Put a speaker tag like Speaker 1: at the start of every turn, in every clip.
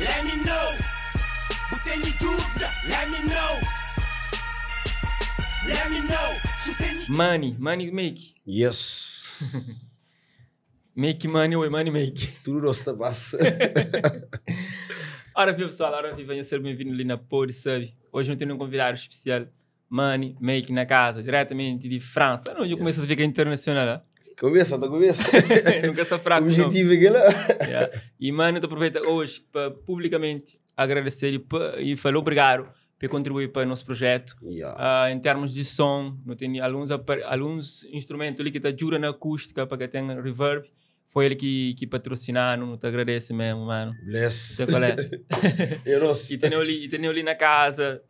Speaker 1: let me know. botei tem dúvida, let me know. Let me know.
Speaker 2: Money, money make. Yes. make money ou money make. Tudo rosta tá massa. Ora viva pessoal, ora viva, venha ser bem vindo ali na Pod Sub. Hoje eu tenho um convidado especial, Money Make na casa, diretamente de França. Não, eu yes. começo a ficar é internacional. Ah? Convença, estou conversa. Nunca sou fraco. O objetivo não. é que yeah. E, mano, eu aproveita hoje para publicamente agradecer e, e falar obrigado por contribuir para o nosso projeto. Yeah. Uh, em termos de som, não tem alguns, alguns instrumentos ali que está ajuda na acústica para que tenha reverb. Foi ele que, que não te agradeço mesmo, mano. Bless. Sei qual é. eu não sei. E tenho ali, e ali na casa,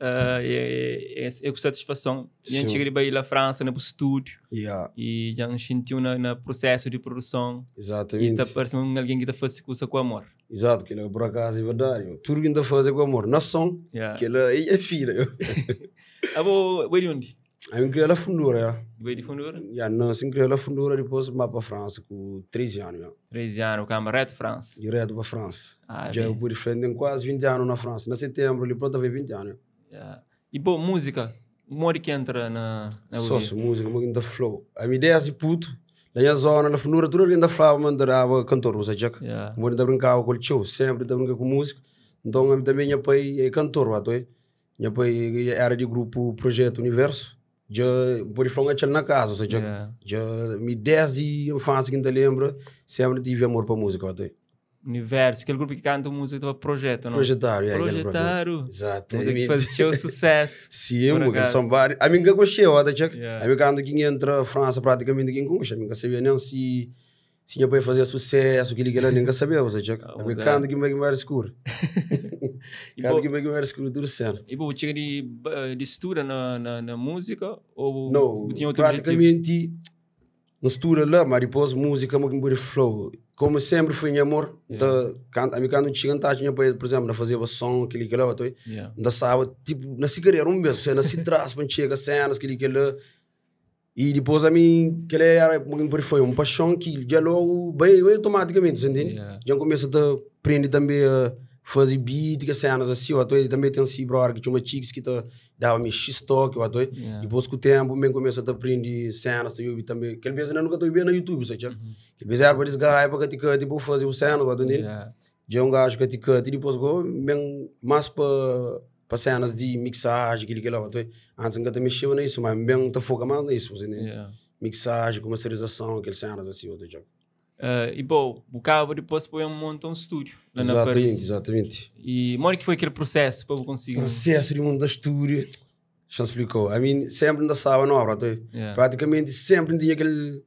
Speaker 2: uh, com satisfação. E a gente chegou aí na França, no estúdio. Yeah. E já nos sentiu no, no processo de produção. Exatamente. E tá parecendo alguém que está fazendo coisa com amor.
Speaker 1: Exato, que ele por acaso é verdade. Tudo que está fazendo é com amor. Na som, yeah. que
Speaker 2: ele é filho.
Speaker 1: Ah, vou, vou de onde? Eu criei a fundura,
Speaker 2: Veio de fundura?
Speaker 1: Já, não, sim, criei a fundura, depois eu para a França, com 13 anos, já.
Speaker 2: 13 anos, o câmbio reto França? Direto para a França.
Speaker 1: Ah, já bem. eu pude frente quase 20 anos na França, na setembro, ali pronto, veio 20 anos.
Speaker 2: Yeah. E, boa música? Mori que entra na... na Sócio, música, música da
Speaker 1: flow. A minha ideia assim, é de puto, na minha zona, na fundura, tudo ainda falava, mandava cantor, você já. Yeah. Mori ainda brincava com o show, sempre ainda tá brincava com música. Então, também minha pai é cantor, lá, tu é? Minha pai era de grupo Projeto Universo já por isso tinha na casa seja yeah. já me desde infância que não lembro sempre tive amor para música até
Speaker 2: universo aquele grupo que canta música do projeto não projetário é, projetário exato música que faz seu sucesso sim música são
Speaker 1: vários a mim que gostei até já a mim quando que entra França praticamente que gosta a mim que se nem se se eu ia fazer sucesso, aquilo que ele nunca você já seja, quando é. que vai mais escuro?
Speaker 2: Quando que vai mais escuro do cena. E bom, tinha de, de estuda na, na, na música? Ou não, tinha outro praticamente
Speaker 1: não estuda lá, mas depois música muito muito flow. Como sempre foi em amor, yeah. Então, da, a mim quando tinha tá, tinha, por exemplo, fazia som, aquele que lá, yeah. da sábado, tipo, na cigarreira um mesmo, na citrás, quando chega cenas, aquele que lá, e depois oh, eh. eh, eh. a mim, que ele era, por foi um paixão que já logo, bem, bem automaticamente, você entende? Yeah. Já começa a aprender também a fazer beat, que cenas assim, o atuei também tem assim, bro, que tinha uma chicks que tá, dava me x-talk, o atuei. Yeah. Depois com o tempo, bem começa a aprender cenas da YouTube também. Aquele vez eu nunca estou vendo na YouTube, sabe? Uhum. Aquele vez era para desgarrar para que te tipo, fazer o cena, tá entendendo? Já um gajo que te e depois, oh, bem, mais para pasay anas di mixage gili gila watoi antes também shiva na isso mas bem tá foca mais na isso você né mixagem comercialização aquele cenas assim outro jogo
Speaker 2: Uh, e bom, o cabo depois põe um montão de estúdio né, exatamente, Exatamente, E como que foi aquele processo para eu conseguir? Processo
Speaker 1: de mundo da estúdio, já explicou. A mim sempre não sábado na obra, yeah. praticamente sempre tinha aquele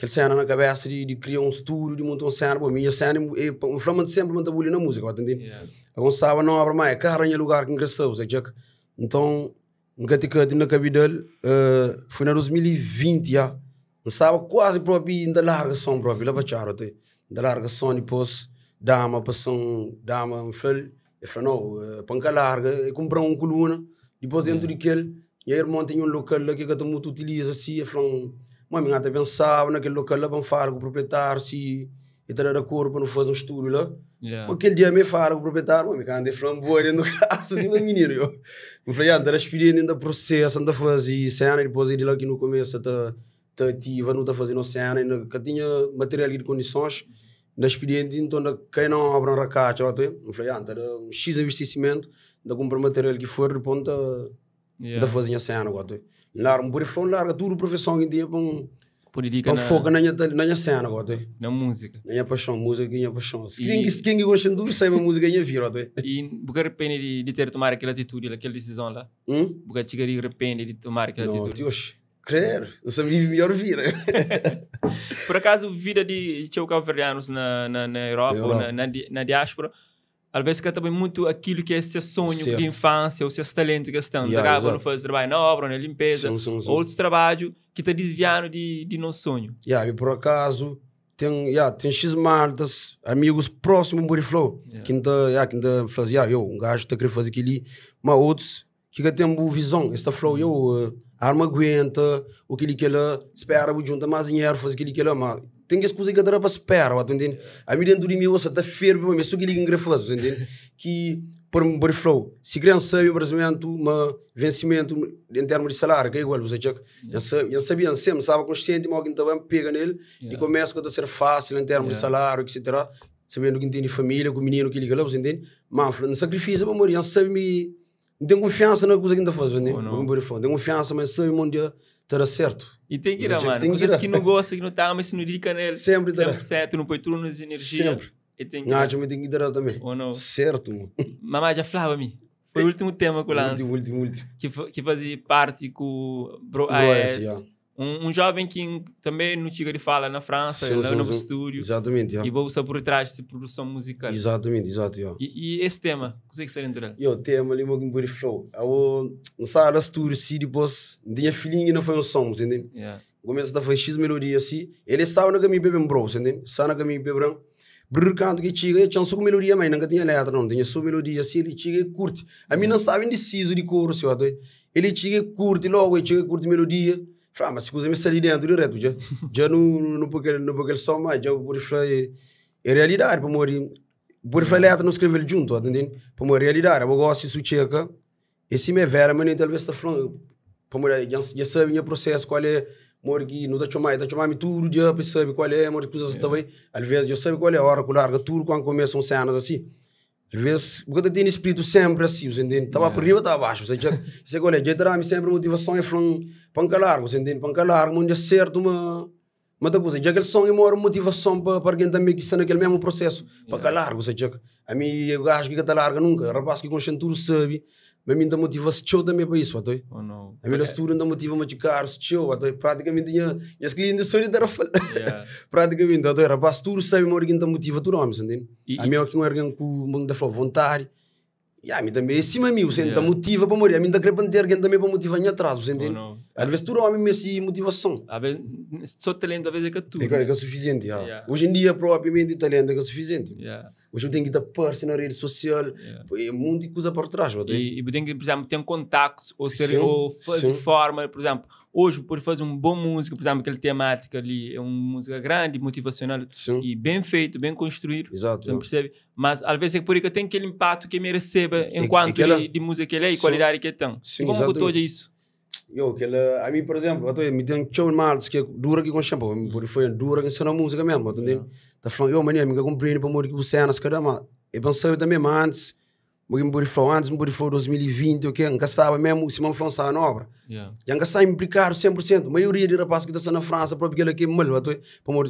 Speaker 1: aquele cena na cabeça de, de criar um estúdio, de montar um cena, pô, minha cena, e o Flamengo sempre monta bullying na música, tá entendendo? Yeah. Agora sabe, não abre mais, cara, em lugar que ingressou, sei que Então, nunca te cante na cabida, uh, foi na 2020, já. Não sabe, quase próprio, ainda larga som próprio, lá para charo, te. Ainda larga som, depois, dama, passão, dama, um filho, e falou, não, eh, panca larga, e comprou um coluna, depois dentro yeah. daquele, de e aí, irmão, tem um local lá que eu muito utiliza, assim, e falou, mas minha também sabe, naquele local lá, vão falar com o proprietário, se ele está da cor para não fazer um estúdio lá. Yeah. Aquele dia me falaram com o proprietário, me andei flamboia dentro do caso, assim, mas menino, eu. eu falei, ah, está expedindo ainda processo, ainda fazer cena, depois ele lá que no começo está tá ativa, não está fazendo cena, ainda que tinha material de condições, da expediente, então da quem não obra na caixa, eu falei, ah, está um X investimento, da comprar material que for, de ponta, yeah. da fazer a cena, eu lar mburi flow lar duro profissão que dia é bom
Speaker 2: Politica bom na... foca
Speaker 1: na minha na minha cena gote é. na música na paixão música minha paixão skin skin se quem gosta de duro sai
Speaker 2: música minha vira gote e porque é. arrepende de, de ter tomar aquela atitude aquela decisão lá hum? porque chega de arrepende de tomar aquela não, atitude
Speaker 1: Deus crer
Speaker 2: eu vive melhor vira por acaso vida de tio calverdianos na na, na Europa, Europa. Na, na, na diáspora às vezes que também muito aquilo que é seu sonho certo. de infância, ou seus talentos que estão. Yeah, Acabam não fazer trabalho na obra, na limpeza, sim, sim, sim. outros trabalhos que está desviando de, de nosso sonho. Yeah,
Speaker 1: e por acaso, tem, yeah, tem X Martas, amigos próximos do Flow, yeah. que ainda, yeah, que ainda fazem, yeah, eu, um gajo está querendo fazer aquilo, mas outros que têm uma visão, esta tá Flow, eu, uhum. eh, a arma aguenta, o que ele quer, espera, junta mais dinheiro, faz aquilo que ele ama que tengas kuzi gadara pas per wat ndin ami den duri mi wosa ta fer bi me que ligin grafas ndin ki por bor flow si criança e brasileiro ma vencimento em termos de salário que é igual você já já sabia ansem sabe consciente mas alguém também pega nele e começa a ser fácil em termos de salário etc sabendo que tem família com o menino que liga lá você entende mas não sacrifício para morrer já sabe me tem confiança na coisa que ainda faz entende por bor flow tem confiança mas sabe onde terá certo. E tem que ir, mano. tem coisas que, que
Speaker 2: não gosta, que não tá, mas se não dica nele. Sempre Sempre certo, não põe tudo nas energias Sempre. E tem que. Ah,
Speaker 1: me tem que dar também. Ou não? Certo, mano.
Speaker 2: Mamá, já falava me. Foi o último tema que o lance Último, último, último. Que, que fazia parte com o Bro AS. Yeah. Um, um, jovem que também não chega de fala na França, sim, lá né, sim, no sim. estúdio. Exatamente. Yeah. E bolsa por trás de produção musical. Exatamente, exato. Yeah. E, e, esse tema, é que entre entrar?
Speaker 1: O tema ali, meu body flow. Eu não no estúdio, se depois, tinha feeling e não foi um som, entende? Yeah.
Speaker 2: Começa a fazer X melodia assim.
Speaker 1: Ele estava no caminho bebendo, bro, entende? Estava no caminho bebendo. Brrr, canto que chega, tinha só melodia, mas não tinha letra, não. Tinha só melodia assim, ele chega e curte. A mim não sabe indeciso é de coro, seu Ele chega e curte logo, ele chega e curte melodia mas se Fra masih kuzi mesali dia antu não não porque Janu nupukal nupukal soma jau buriflai é realidade para morrer. Buriflai leata não escreveu junto, atendem? Para morrer realidade. Eu gosto disso checa. Esse me vera mas nem talvez está falando para morrer. Já já sabe o processo qual é morgui não tá chamando, tá chamando tudo dia para saber qual é morgui coisas também. Às vezes já sabe qual é a hora que larga tudo quando começam cenas assim. Às vezes, porque eu tenho espírito sempre é assim, você entende? Estava yeah. É. por cima, estava abaixo. Você já, olha, conhece, já terá sempre motivação é falando, panca largo, você entende? Panca largo, mundo é certo, uma... da coisa, já que são e uma motivação para alguém também que está naquele mesmo processo. Yeah. Panca largo, você já... A mim, eu acho que está larga nunca, rapaz que com o sabe Maminda motiva se chou da minha país, watoi.
Speaker 2: Oh no. A minha estrutura
Speaker 1: da motiva me chegar se chou, watoi. Praticamente tinha, e as clientes sori da rafal. Praticamente, watoi, rapaz, tudo sabe me organ da motiva tudo homem, entende? A minha aqui um organ com mão da flor vontade. E a mim também esse mami, você ainda motiva para morrer, a minha da crepan ter alguém também para motivar em atrás, entende? Oh Adversatura ou mesmo assim motivação?
Speaker 2: A vez, só talento às vezes é que é
Speaker 1: tudo. É que, é, né? que é suficiente, yeah. Yeah. Hoje em dia, provavelmente, talento é que é suficiente. Yeah. Hoje eu tenho que dar parte na
Speaker 2: rede social, é um monte de coisa para trás. E, e tem que, por exemplo, ter contactos ou, ser, ou fazer forma, por exemplo, hoje por fazer um bom música, por exemplo, aquela temática ali, é uma música grande, motivacional sim. e bem feito, bem construído. Exato. Você percebe? Mas às vezes é por isso que tem aquele impacto que me receba é, enquanto é, é de, de, música que ele é e sim. qualidade que é tão. Sim, e como exato. que eu estou isso?
Speaker 1: Eu, que ela, a mim, por exemplo, eu tenho um um chão mal, que dura que com champo, mm. porque foi um dura que sendo música mesmo, entendeu? Tá falando, eu, mania, me compreende para morrer que você é mas cada mal. E pensei também antes, Mburi falou antes, Mburi falou 2020, o que? Engaçava mesmo, se não falou na obra. Yeah. E engaçava implicar 100%. A maioria de rapazes que estão tá na França, para aquele que é mal,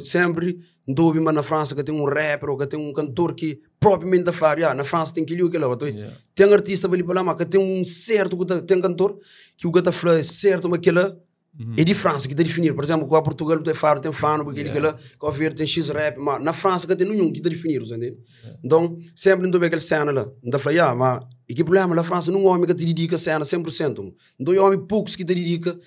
Speaker 1: sempre dou mas na França que tem um rapper ou que tem um cantor que propriamente a falar, yeah, na França tem que ir o que lá, yeah. tem artista ali para lá, mas que tem um certo, que tá, tem cantor que o que está a é certo, mas aquela Uhum. E de França, que está definir, Por exemplo, com Portugal tem é Faro, tem é Fano, porque yeah. aquela, com ver, Verde tem X-Rap. Mas na França, que tem nenhum que definir, definido, entende? Yeah. É. Então, sempre não tem aquela cena lá. Não fala, yeah, mas. E que problema, na França, não há homem que te dedica a cena 100%. Não é homens poucos que te dedica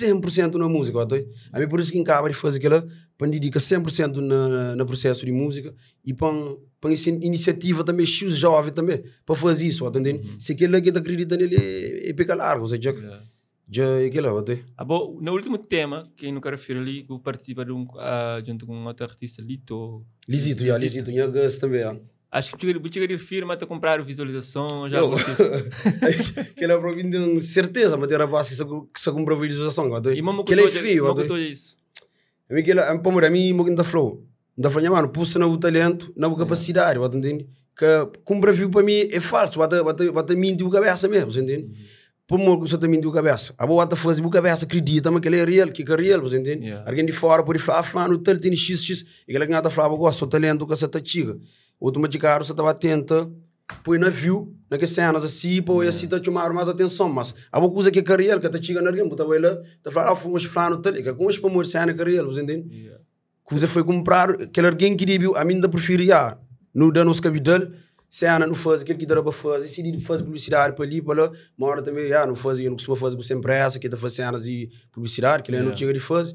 Speaker 1: 100% na música. Tá? A mim, por isso que acaba de fazer aquela, para dedicar 100% na, na processo de música e para para essa iniciativa também, X-Jovem também, para fazer isso, entende? Uhum. Se aquele que acredita nele é, é pica largo, ou seja, yeah. Já y qué la bote.
Speaker 2: Abo, no último tema, que no quero referir ali, que participa de um, uh, junto com um outro artista, Lito. Lisito, já, Lisito, já gosto também. Acho que o Tiga de firma está comprar visualização, já Que ele é provindo certeza, mas era
Speaker 1: base que se compra visualização, gato. E mamou que ele é feio, gato. Mamou que isso. A mim que ele, para mim, a mim, mamou que ainda falou. Ainda falou, mano, pulsa no talento, na capacidade, gato, entende? Que compra viu para mim mm-hmm. é falso, bate, bate, bate, bate, minto a cabeça mesmo, entende? pumul so tamin du cabeça abo wata faz bu cabeça acredita mas que ele é real que é real você entende yeah. alguém de fora por fa fa no tal tem x x e que alguém tá falava gosto talento que essa tá chiga automaticamente você tava tenta põe na view na que cenas assim pô yeah. assim tá chamar mais atenção mas a boa coisa que é real que a tá chiga na alguém botava ela tá falava fomos falando tal e que com os pumul cena que real você entende yeah. coisa foi comprar que alguém que viu a mim da preferia no danos capital Sena não faz, aquele que daraba para fazer se ele faz publicidade para ali, para lá, uma hora também, ah, não faz, eu não costumo fazer com sem pressa, que está fazendo cenas de publicidade, que ele não chega de faz.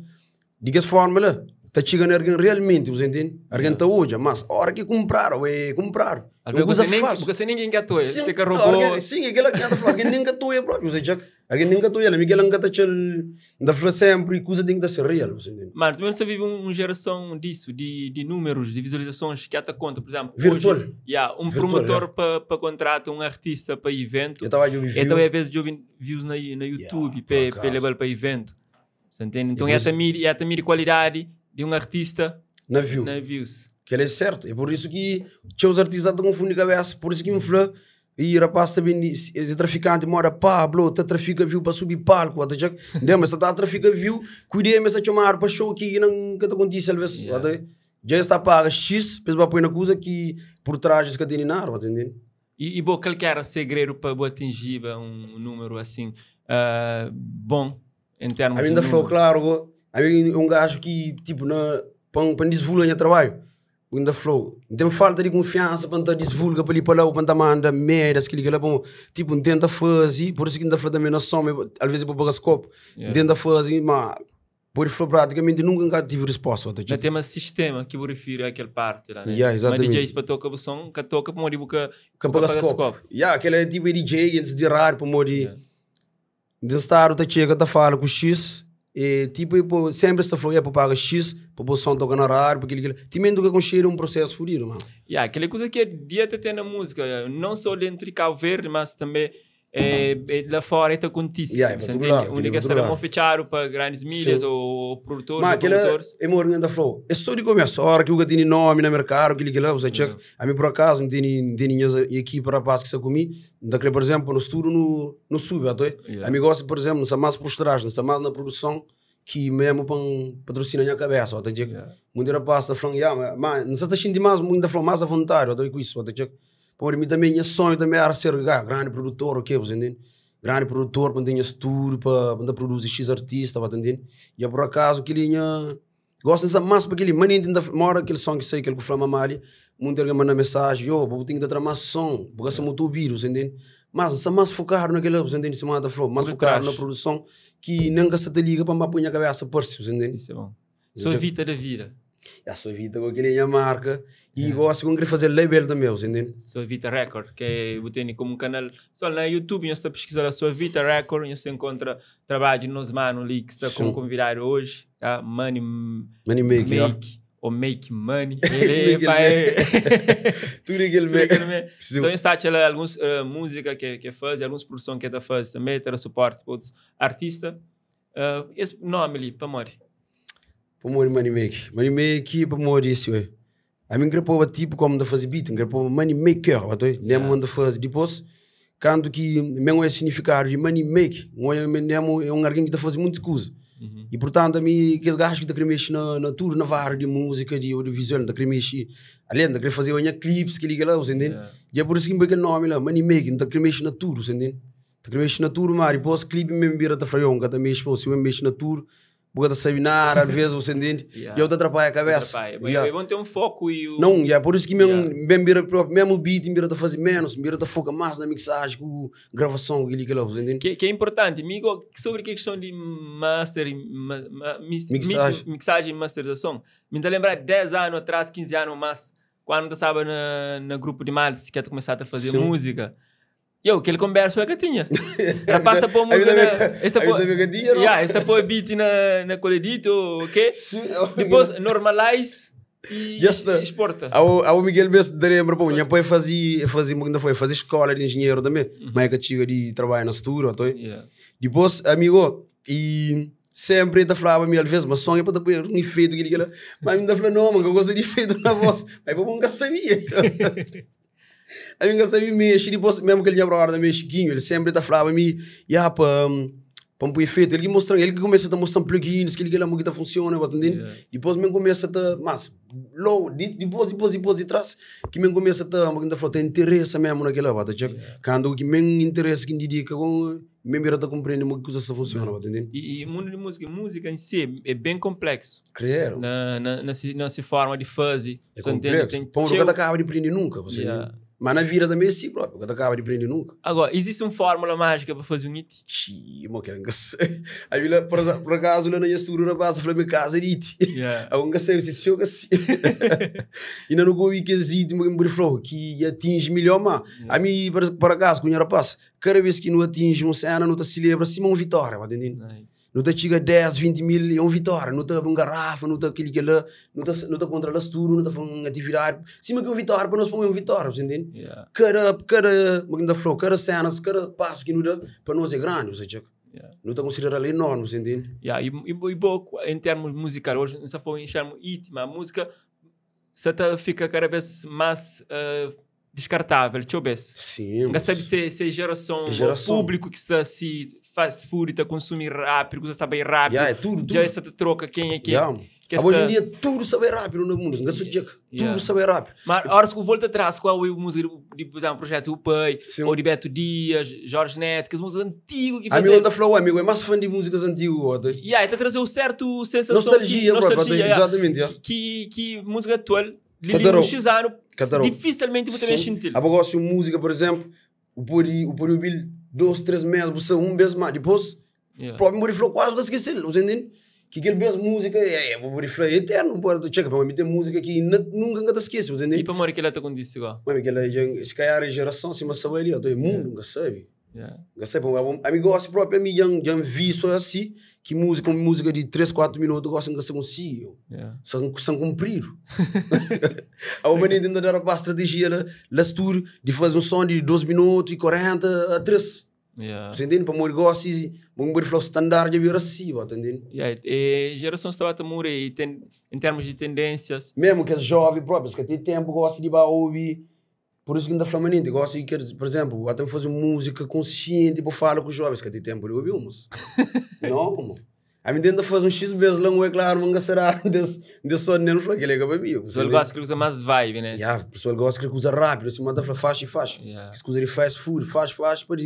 Speaker 1: Diga-se fórmula, está chegando alguém realmente, você entende? Alguém tá hoje, mas a hora que comprar, ué, comprar. Porque você
Speaker 2: ninguém quer tu, você quer robô. Sim, aquela que anda
Speaker 1: falando, ninguém quer tu, é próprio, você já... Alguém nunca tu olha, Miguel nunca tá da fala sempre, coisa tem que ser real.
Speaker 2: Mas também você vive uma geração disso, de, de números, de visualizações que até conta, por exemplo. Virtual. Hoje, yeah, um Virtual, promotor yeah. para contrato, um artista para evento. Eu estava a Então é vezes eu views na, na YouTube, yeah, para levar para evento. Você entende? Então é também a qualidade de um artista na, view. na views.
Speaker 1: Que ele é certo. É por isso que os artistas estão com confundindo a cabeça, por isso que me fala. E rapaz também, esse traficante mora Pablo, tá trafica viu para subir palco, até já, né, mas tá trafica viu, cuidei mas a chamar para show aqui, não que tá acontece às vezes, até já está paga X, vai pôr na coisa que por trás isso que tem nada, entendendo?
Speaker 2: E, e bom, qual que era segredo para atingir um número assim uh, bom em termos de ainda foi
Speaker 1: claro, a um gajo que tipo na para o trabalho Ainda flow. Tem falta de confiança para andar divulga para ele para lá, para andar manda merdas, que ele lá para tipo, dentro da fase, por isso que ainda flow também não some, às vezes para pagar copo, yeah. dentro da fase, mas por flow praticamente nunca tive resposta. Tá, tipo. Tem
Speaker 2: um sistema que eu refiro àquela parte lá, né? Yeah, exatamente. Mas DJs para tocar o som, que toca para morrer para o copo.
Speaker 1: Yeah, aquele é tipo DJ, antes de rar para morrer. Yeah. De estar, o tá chega, tá fala com X, e, tipo, ipo, sempre se falou, é, pagar X, população toca no horário, porque aquilo, também que conseguiram um processo furido, mano.
Speaker 2: E yeah, aquela coisa que é dia até tem na música, não só dentro de Cabo Verde, mas também e, fora está fuori è tantissimo yeah, senti unica saremo feciaro para grandes milhas Sim. ou produtores, ma aquela
Speaker 1: é morna da flow é só de começo a hora que eu tenho nome no mercado que liga você check a mim por acaso não tenho tem ninhas equipe para passo que se comi daquele por exemplo no estudo no no sub até eh. yeah. a mim gosta por exemplo não está mais por trás não está mais na produção que mesmo para patrocina minha cabeça até check yeah. muito era passa falando yeah, mas não está sentindo mais muito da flow mais à vontade até com isso até check por mim também, meu sonho também era ser ah, grande produtor, ok, você entende? Grande produtor, para ter estúdio, para produzir X artista, para entender. E por acaso, que ele gosta dessa massa, porque ele, ainda mora aquele som que sei, aquele com flama mali, Muito ele manda mensagem, oh vou ter que dar mais som, porque gastar muito o você entende? Mas essa mais focar naquele, você entende? Semana da flor, mais focar na produção, que nunca se te liga para me apunhar a cabeça, por si, você entende? Isso é bom. Sua
Speaker 2: vida da vira
Speaker 1: a sua vida com aquele minha marca e yeah. É. gosto de querer fazer label também, entende?
Speaker 2: Sua Vita Record, que é eu tenho como um canal, só na YouTube, você está pesquisando a Sua Vita Record, você encontra trabalho de nos mano ali que está como convidado hoje, tá? Money, money Make, make ou Make Money, ele Tudo aquilo mesmo. Então, está estou lá é algumas uh, eh, que, que faz, algumas produções que está faz também, terá suporte para outros artistas. Uh, esse nome ali, para morrer.
Speaker 1: Pomoori Moneymaker. Moneymaker, pomoori isso, ué. A mim o tipo como de fazer beat, grapou Moneymaker, batoi. Nemo de fazer depois, quando que mesmo é significado de Moneymaker, nemo é um alguém que está fazendo muita coisa. Uhum. E portanto, a mim, aquele gajo que está querendo mexer na, na tour, na vara de música, de audiovisual, está querendo mexer, além de fazer unha clips que liga lá, você entende? Yeah. E é por isso que me aquele nome lá, Moneymaker, está querendo mexer na tour, você entende? Está querendo mexer na tour, mas depois clipe mesmo vira da fraion, que está mexendo, se mesmo mexe na tour, porque seminar, às vezes, você entende? Yeah. eu te atrapalho a
Speaker 2: cabeça. Atrapalha. Yeah. É bom ter um foco e o...
Speaker 1: Não, yeah, por isso que mesmo, yeah. mesmo o beat, mira a fazer menos, mira a foca mais na mixagem, com gravação, aquilo que lá, você entende?
Speaker 2: Que, que é importante. Amigo, sobre a questão de master, ma, ma, mixagem. Mix, mixagem e masterização, me dá lembrar 10 anos atrás, 15 anos mais, quando eu estava no grupo de Males, que ia começar a fazer Sim. música. Yo, aquele conversa é gatinha. Rapaz, está pôr música na... Está pôr... Yeah, está por beat na, na coledito, ok? Depois, normalize e yes, exporta. Ao,
Speaker 1: ao Miguel Bess de lembra, pô, minha pai fazia, fazia, ainda foi, fazia escola de engenheiro também. Uhum. Mas que chega de trabalho na estrutura, então. Yeah. Depois, amigo, e sempre ainda falava, me vezes, mas sonho para depois um efeito, que ele, Mas ainda falava, não, mas eu coisa de efeito na voz. Mas eu nunca sabia. a minha sabe mexe, depois mesmo que ele ia pra hora mexiguinho, ele sempre está falava a mim, já pra para um efeito, ele mostra, ele começa a tá mostrar plugins, que ele lá que funciona, é tá entendendo? Yeah. Depois me começa a tá, mas low, depois depois depois de trás, que me começa a tá, uma que falta interessa mesmo naquela bata, já quando que me interessa que indica com me era tá compreender como é coisa está
Speaker 2: funciona, tá entendendo? E o mundo de música, música em si é, é bem complexo. Claro. Na na na, na, na forma de fazer. É complexo. Pão nunca tá
Speaker 1: acaba de aprender nunca, você yeah. Mas na virada meio é assim, próprio, eu acaba de aprender nunca.
Speaker 2: Agora, existe uma fórmula mágica para fazer um IT? Sim, mas que é não
Speaker 1: sei. A vila, por acaso, não ia estrutura na base, falei, minha casa é IT. A é um gaceiro, se eu gacei. E não go que esse IT, me falou, que atinge melhor, mas a mim, por acaso, com o era passo, cada vez que não atinge um cena, não se lembra, se uma vitória, tá entendendo? Nice não está chega 10, 20 mil é uma vitória, não está uma garrafa, não está aquilo que lá, não está não tá contra o turmas, não está uma atividade. Sim, mas que é uma vitória, para nós é uma vitória, você entende? Yeah. Cada, cada, como ainda falou, cada cena, cada passo que não dá, para nós é grande, você Yeah. Não
Speaker 2: está considerado enorme, você entende? Yeah, e, e, e bom, em termos musicais, hoje não se foi em termos íntima, a música se tá, fica cada vez mais... Uh, descartável, deixa eu ver. Sim. Sabe se, se geração, geração. público que está se fast food, está a consumir rápido, coisa está bem rápido. Yeah, é tudo, tudo. Já essa troca, quem é quem. Yeah. Que esta... Hoje em dia, tudo
Speaker 1: sabe rápido no mundo. Não yeah. Tudo sabe rápido.
Speaker 2: Mas, agora, se eu volto atrás, qual é o músico, de, tipo, por projeto do Pai, ou de Beto Dias, Jorge Neto, que as músicas antigas que fazem... Amigo da Flow,
Speaker 1: amigo, é mais fã de músicas antigas.
Speaker 2: E aí está a trazer um certo sensação... Nostalgia, que, nostalgia exatamente. Yeah. Que, que, que música atual, Lili Luxizano, dificilmente vou ter sentido.
Speaker 1: Agora, se música, por exemplo, o Puri, o Bill dois três meses, você um mês mais. Depois, yeah. o próprio Boriflow quase esqueceu, você entende? Que aquele mesmo música, é, é, o Boriflow é eterno, pô, chega para mim, tem música que não nunca te esquece, você entende? E
Speaker 2: para Mori que ele está com isso agora? Mas aquela, se calhar,
Speaker 1: geração, se não sabe ali, todo mundo nunca sabe. Yeah. Recebe é um álbum. Assim a próprio, a já, já vi isso assim, que música, uma música de 3, 4 minutos, gosta de ser um CEO. Yeah. São, são cumprir. a uma menina ainda era para a estratégia, né? lá tour, de fazer um som de 12 minutos e 40 a 3. Yeah. Você entende? Para o negócio, vamos ver o standard de assim, tá entendendo?
Speaker 2: Yeah. E geração estava a tá morrer, em termos de tendências.
Speaker 1: Mesmo que é jovem próprio, que tem tempo, gosta de ouvir por isso que ainda flamengo ainda assim, gosto e quero, por exemplo, até fazer música consciente, tipo falar com os jovens, que tem tempo de ouvir uns. Não, como? A mim ainda faz um X vezes longo, é claro, manga será, Deus só nem falou que ele é para é mim. O pessoal gosta
Speaker 2: que usa mais vibe, né? Yeah, o
Speaker 1: pessoal gosta que usa rápido, se manda para faz e faz. Yeah. se usa de faz food, faz, faz, para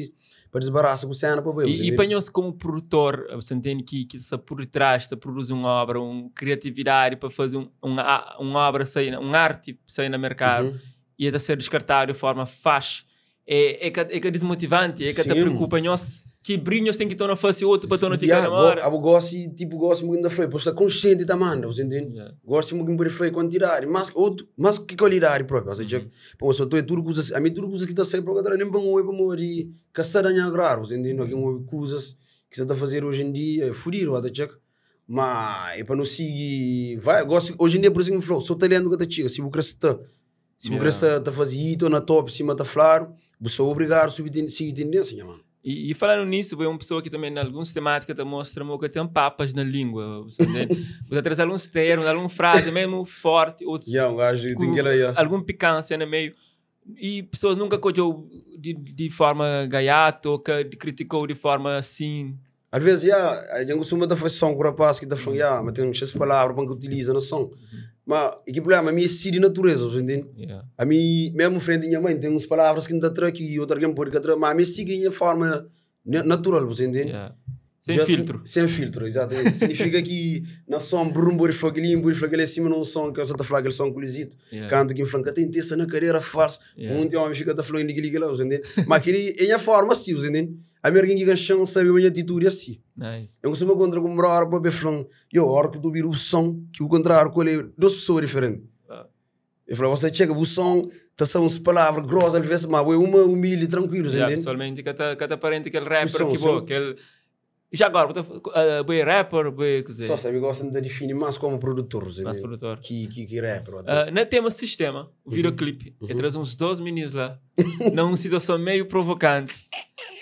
Speaker 1: para com o cena para ver. E, e
Speaker 2: apanhou-se como produtor, você entende que, que está por trás, está produzir uma obra, uma criatividade para fazer um, uma, uma obra sair, um arte sair no mercado. Uhum e é a ser descartado de forma fácil. É, é, que, é que é desmotivante, é que Sim. até preocupa-nos que brinhos tem que estar na face outro para estar na tica na hora. Eu ah,
Speaker 1: gosto, tipo, gosto muito da feia, por estar consciente da manda, você entende? Yeah. Gosto muito da feia quando tirar, mas outro, mas que qualidade própria, ou seja, uhum. pô, só tu é tudo coisas, a mim tudo coisas que está sempre para nem para moer, para moer de caçar a agrar, você entende? Aqui moer coisas que você está a fazer hoje em dia, é fudir, ou seja, mas é para não seguir, vai, gosto, hoje em dia, por exemplo, sou talento que está chega, se você está se o Grecia está tá fazendo na top, cima está flaro, você é obrigado a subir seguir tendência, mano.
Speaker 2: E, e falando nisso, foi uma pessoa que também, em algumas temáticas, tá mostra que tem papas na língua. Você traz alguns termos, alguma frase mesmo forte, outros, yeah, um gajo, com, que yeah. alguma picância no meio. E pessoas nunca cojou de, de forma gaiato, ou que criticou de forma assim. Às
Speaker 1: vezes, yeah, a gente costuma fazer som com o rapaz que está falando, uhum. yeah, mas tem umas palavras que utiliza no som. Uhum mas o problema, a minha é de natureza, você entende? Yeah. A mim, mesmo frente à minha mãe, tem umas palavras que não aqui e outra que pode que mas a minha sigue de forma natural, você entende? Yeah.
Speaker 2: Sem filtro. Sem filtro, exatamente.
Speaker 1: Significa que na som brumbori fagilimbo, fagilecima não som, que eu só tá falando som colisito. Yeah. Canto que inflanca tem terça na carreira falsa. Yeah. Um dia homem fica tá falando lá você entende? mas aquele, é a forma assim, você entende? American giga é chão sabe uma atitude é assim. Nice. É Eu costumo encontrar com uma hora para beflão. Eu hora que tu vira o som, que o contrário com ele, duas pessoas diferentes. Ah. Eu falo, você chega o som, tá são as palavras grossas, ele vê-se mal, é uma humilde, tranquilo, yeah, entende?
Speaker 2: Somente que tá, que tá parente aquele rapper que bom, aquele... Já agora, uh, eh, boi rapper, boi coisa. Só sabe, gostam de definir mais como produtor, mais né? produtor.
Speaker 1: Que, que, que rapper. Uh,
Speaker 2: eh, na tema sistema, o videoclipe, uhum. uhum. traz uns dois meninos lá, numa situação meio provocante.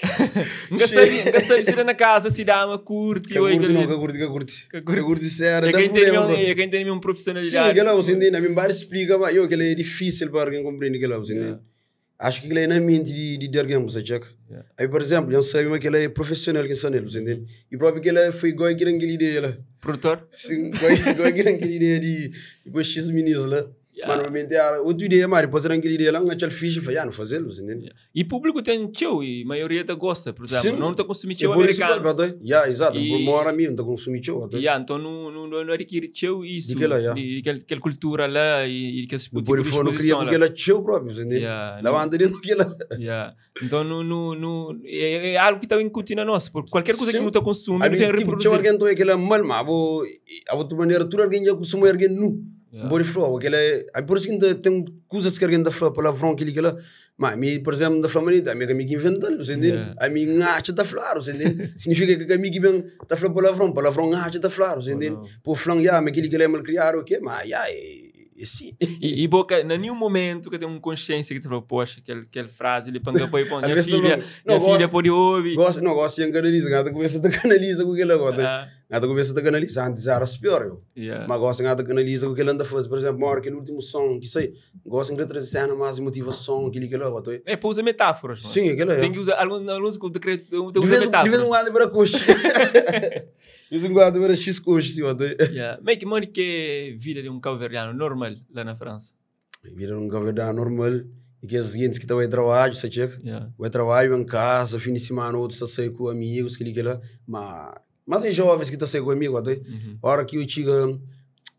Speaker 2: Nunca sabe se na casa, se dá uma curte. Que curte, não, que curte,
Speaker 1: que curte. Que curte, sério. É, é, é quem tem é quem tem uma profissionalidade. Sim, que lá, o Zindina, me explica, mas eu que é difícil para alguém compreender que lá, é o Zindina acho que ele não é mente de, de, de alguém, você checa. Yeah. Aí, por exemplo, eu sabia que ele é profissional que está ele, você entende? E próprio que ele é, foi igual aquele dele. Produtor? Sim, igual aquele de depois X-ministro lá mano me dera o dia é ideia mari pozer angeli ideia lá ngachal fish fa yani fazer lo
Speaker 2: entende e público tem teu e maioria da gosta por exemplo não está consumir teu americano já exato por mora mim não tá
Speaker 1: consumir teu até já
Speaker 2: então não não não adquirir teu isso de aquela cultura lá e que as por isso não cria porque ela teu próprio entende lá anda dentro que ela então não não é algo que está incutindo a nós porque qualquer coisa que não está consumindo tem reproduzir teu alguém
Speaker 1: então é que ela mal mas a outra maneira tu alguém já consumiu alguém não Yeah. Bori flow, aquele. é por isso que ainda tem coisas que alguém da fala, palavrão, aquele que ela. Mas, me, por exemplo, da fala, a minha amiga inventando, você entende? A minha acha da flor você entende? Significa que a amiga vem da fala palavrão, palavrão acha da flor você entende? Por flan, já, mas aquele que ela é mal criado, o quê? Mas, já,
Speaker 2: é. Sim. E, e boca, em nenhum momento que tem tenho consciência que te falou, poxa, aquela, aquele frase, ele panca põe põe, minha filha, não, minha filha
Speaker 1: pode ouvir. Gosto, não, gosto de canalizar, cada começa a canaliza com aquele agora nada começa a analisar antes era pior eu. Yeah. Mas gosto ngata analisa o que ele anda faz, por exemplo, mora aquele último som, que sei, gosto de trazer cena mais motivação, aquele que lá, bateu.
Speaker 2: É para usar metáforas. Mas. Sim, aquele é. Tem que usar alguns alunos com decreto, tem que usar metáforas. De vez em quando para coxa. De vez em quando para x coxa, se eh, bateu. Yeah. Mas que mano que vida de um cabo normal lá na França.
Speaker 1: Vida de um cabo normal. E que é o seguinte, que vai trabalho, você checa? Yeah. Vai trabalho em casa, fim de semana, outro, você sai com amigos, aquele que lá, mas mas em jovens que estão tá comigo, até, uhum. hora que eu chego,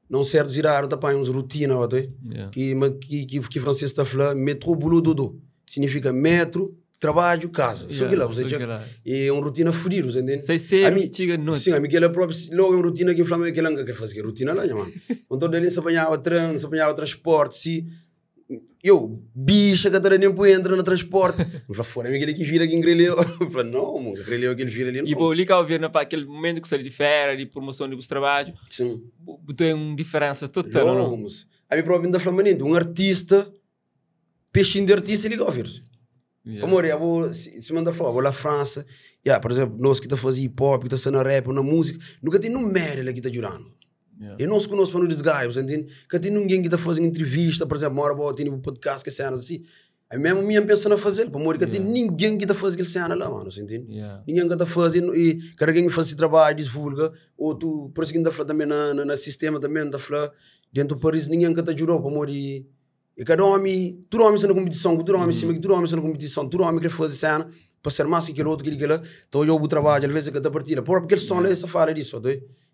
Speaker 1: não serve girar, tá para uns rotina, até, yeah. que, que, que, que francês está falando, metro, bulu, dodo Significa metro, trabalho, casa. Yeah, aqui lá, você já, é uma rotina furir, você entende? Sei ser, ami, chega noite. Sim, é aquela própria, logo é uma rotina que inflama aquela que é fazer, que é rotina lá, mano. então, ele se apanhava trânsito, se apanhava transporte, se eu, bicha, Catarina Pui entra no
Speaker 2: transporte. Lá fora, é aquele que vira que engrelheu. Eu falei, não, mano, engrelheu aquele vira ali. Não. E vou ali cá ouvir para aquele momento que saí de férias, de promoção de trabalho. Sim. Tem uma diferença total. Não, não. A mim, próprio, da
Speaker 1: Flamengo, um artista,
Speaker 2: peixinho de artista, ele ouvir.
Speaker 1: Yeah. Amor, eu vou, se, se manda falar, vou lá França, yeah, por exemplo, nós que está fazendo hip hop, que está sendo rap, na música, nunca tem no ele que está jurando. Yeah. não se conheço para não desgaio, você entende? Que tem ninguém que está fazendo entrevista, por exemplo, mora boa, tem um podcast, que cena assim. Aí é mesmo minha pensando a é fazer, para morrer, que tem ninguém que está fazendo aquele cena lá, mano, você entende? Yeah. Ninguém que está fazendo, e cara, quem faz esse trabalho, divulga, ou tu, por isso que ainda fala também na, na, sistema também, ainda fala, dentro do Paris, ninguém que está jurou para morrer. E cada homem, todo homem está na competição, todo homem cima, uhum. todo homem está na competição, todo homem quer fazer cena, para ser mais que aquele outro, que aquele, então eu vou trabalhar às vezes que está partida, porque eles são lá, eles falam disso, tá?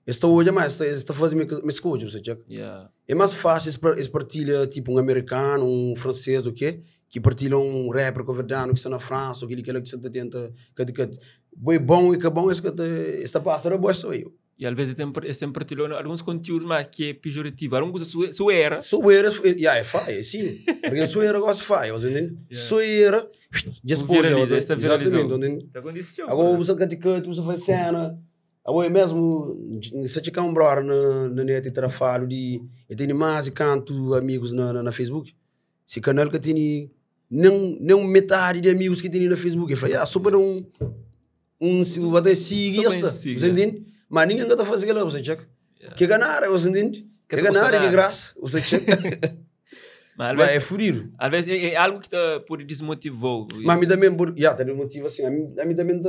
Speaker 1: Estou hoje é mais, estou, estou fazendo me minha escolha, tipo, você checa. Yeah. É mais fácil eles partilha tipo, um americano, um francês, o quê? Que partilham um rapper com verdade, que está na França, aquilo, aquilo que você é tenta, que, que, boi bom e que bom, esse, é esta
Speaker 2: pássaro é bom, sou eu. E às vezes eles partilhando alguns conteúdos mas que é pejorativo, alguns coisas sua era. Sua era, yeah, é faia, sim.
Speaker 1: Porque sua era gosta faia, você então, entende? Sua era,
Speaker 2: já se pode, exatamente.
Speaker 1: Está Agora você canta e canta, você faz cena. Agora mesmo, se chegar um brother na, na net e trafado de... Eu tenho mais e canto amigos na, na, na Facebook. Se canal que tenho nem, nem metade de amigos que tenho na Facebook. Eu falei, ah, só para um... Um, até siga esta, você entende? Eh. Mas ninguém está fazendo aquilo, você checa. Que ganhar, você entende? Que ganhar de graça,
Speaker 2: você checa. Mas, vezes, é furir. Às vezes é, algo que te, por desmotivou. Mas a mim também,
Speaker 1: por, yeah, te desmotiva assim. A mim, a mim também,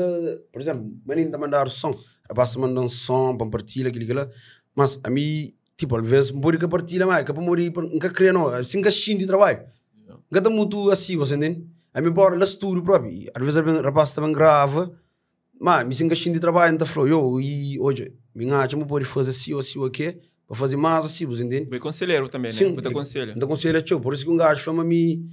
Speaker 1: por exemplo, a mim mandar som abasa mandam som, partilhar aquilo, lá Mas a mim, tipo, às vezes, morri que partilha mais, que para morrer, nunca cria não, assim que xin de trabalho. Nunca está muito assim, você entende? A mim, bora, lá estudo próprio. Às vezes, o rapaz também grava, mas me sinto xin de trabalho, então falou, eu, e hoje, minha arte, eu pode fazer assim, ou assim, ou aqui, para fazer mais assim, você entende? Bem
Speaker 2: conselheiro também, né? Sim, muito conselho. Muito
Speaker 1: conselho, é tio, por isso que um gajo chama-me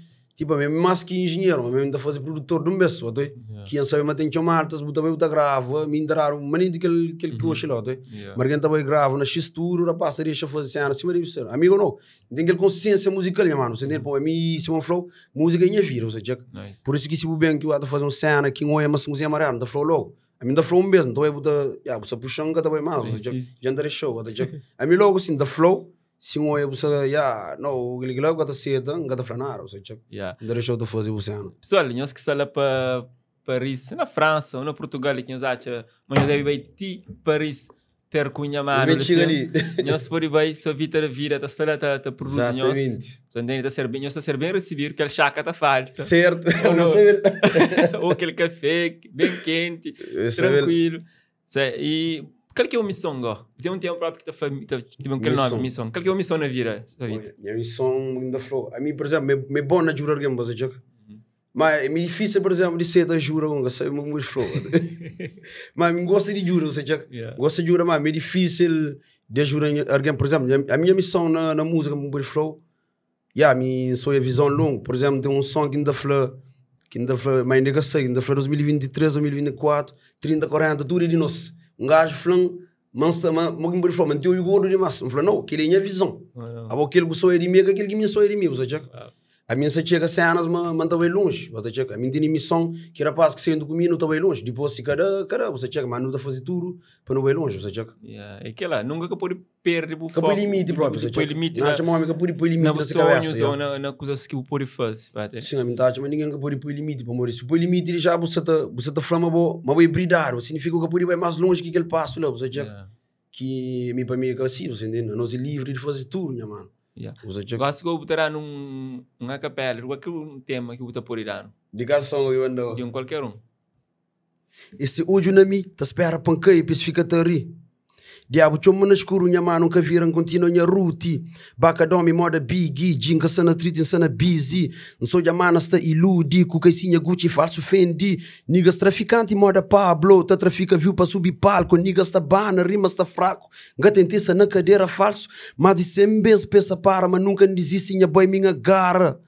Speaker 1: Tipo, mimi maschi inginer, mimi da fazer produtor de um mês, tá? Yeah. Que ansa mimi tem chamar artes, buta mimi buta grava, me indrar um mani que aquele que hoje uhum. lá, tá? Mas quem também grava na xisturo, da passaria a fazer cena, se mari ser. Amigo não, tem aquele consciência musical, meu mano, entende? Uhum. Pô, é mim se é um flow, música é vira, você já. Por isso que se bem que eu ando fazer um cena que não é mas música amarela, da flow logo. A mim da flow mesmo, então é botar já, você puxando cada vez mais, já, já andar show, tá? A mim logo assim, da flow, Senhor, eu preciso, Já, não, o Gliglau gata cedo, gata flanar, ou seja, yeah. eu de fazer o oceano.
Speaker 2: Pessoal, nós que sala para Paris, na França, ou na Portugal, que nós acha, mas deve vai ti Paris ter cunha mano. Nós por só vir ter vira, tá sala tá tá produzindo. Exatamente. Então tem tá ser bem, nós tá ser bem receber que a chaca tá falta. Certo. Ou, não sei. ou aquele café bem quente, tranquilo. E qual que é a missão Tem um tempo próprio que tem tipo, um nome, missão. Qual que é a missão na vida?
Speaker 1: Minha missão ainda flow A mim, por exemplo, me é bom na jura alguém, você joga. Uhum. Mas é difícil, por exemplo, de ser da jura, não sabe é muito flow. mas eu gosto de jura, você joga. Gosto de jura, mas é difícil de jura alguém. Por exemplo, a minha missão na, na música, como é flow, yeah, minha sou a visão longa. Por exemplo, tem um som que ainda flow que ainda foi, mas ainda sei, ainda flow 2023, 2024, 30, 40, tudo de nós um gajo flan, mansa, man, mbri flan, manteu o gordo de eu Flan, não, que ele tinha visão. Abo aquele que sou erimiga, aquele que minha sou erimiga, você tchaca. A minha se chega sem anos, mas não longe. Você chega, a minha tem missão, que rapaz que sendo comigo não está longe. Depois, se cada, cada, você chega, mas não está fazer tudo para não ir longe, você chega.
Speaker 2: Yeah. É que lá, nunca que pode perder o foco. Que põe limite próprio, você chega. limite. Não, chama homem que pode pôr limite na cabeça. Ou na, na coisas que o pode fazer. Sim, a minha tá, mas ninguém que pode pôr
Speaker 1: limite para morrer. Se pôr limite, já, você está, você está flama, mas vai brilhar. Significa que pode ir mais longe que aquele passo lá, você chega. Que me para mim é assim, você entende? Nós é livre de fazer tudo, minha mano.
Speaker 2: Yeah. Usa Glasgow botará num uma capela, qualquer um tema que eu botar por irano. De qual som eu ando. De um qualquer um.
Speaker 1: Esse hoje na mim, tá espera panca e pis fica tari diabo chomo na escuro nha mano nunca viram continua nha ruti baka domi moda bigi jinga sana tritin sana busy nso já mano sta iludi kuka isinha gucci falso fendi nigas traficante moda pablo ta trafica viu para subir palco nigas ta bana rima sta fraco nga tentessa na cadeira falso mas de sem pensa para mas nunca desiste nha boi minha gara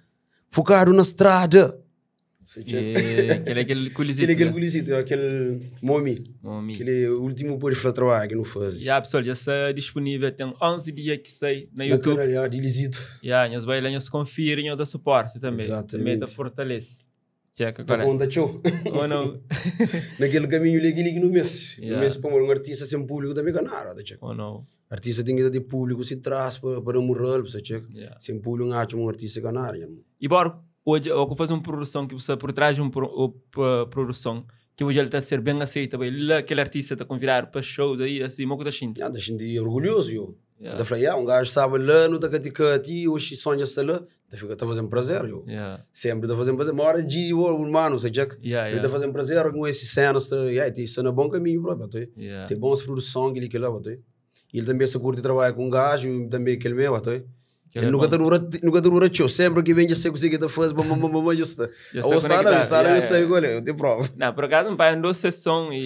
Speaker 1: focado na estrada Aquele aquele gulisito. Aquele gulisito, né? aquele momi. Momi. Aquele último por flatroar que não faz.
Speaker 2: Já, ah, pessoal, já está disponível. Tem 11 dias que sai na YouTube. Na canal, de lisito. Já, nós ah, vai lá, nós confirem, nós dá suporte também. Exatamente. Também da fortalece. Checa tá agora. Tá bom, da show. Ou não?
Speaker 1: Naquele caminho, ligue, ligue no mês. Yeah. No mês, para um artista sem público também ganhar, da tá checa. Ou não? Artista tem que ter público, se traz para, para morrer, para tá
Speaker 2: checa. Yeah. Sem
Speaker 1: público, um artista ganhar.
Speaker 2: E bora hoje ou que faz uma produção que você por trás de uma produção que hoje ele está a ser bem aceita bem aquele artista está a convidar para shows aí assim uma coisa assim yeah,
Speaker 1: de orgulhoso eu yeah. da falei um gajo sabe lá não está a ti hoje sonha se lá tá da fica está fazendo prazer eu yeah. sempre está fazendo prazer uma hora de o humano sei já ele está fazendo prazer com esses cenas está yeah, tem um bom caminho para yeah. tem bons produções que ele que lá bater ele também se curte trabalhar com um gajo também aquele meu mesmo bater nunca जरूरत नुगा जरूरत छो same row giving जैसे कुछ की तो फर्स्ट बम बम बम जस्ट ओ सारा o eu sei aí
Speaker 2: eu tenho prova na por acaso um pai andou sessão e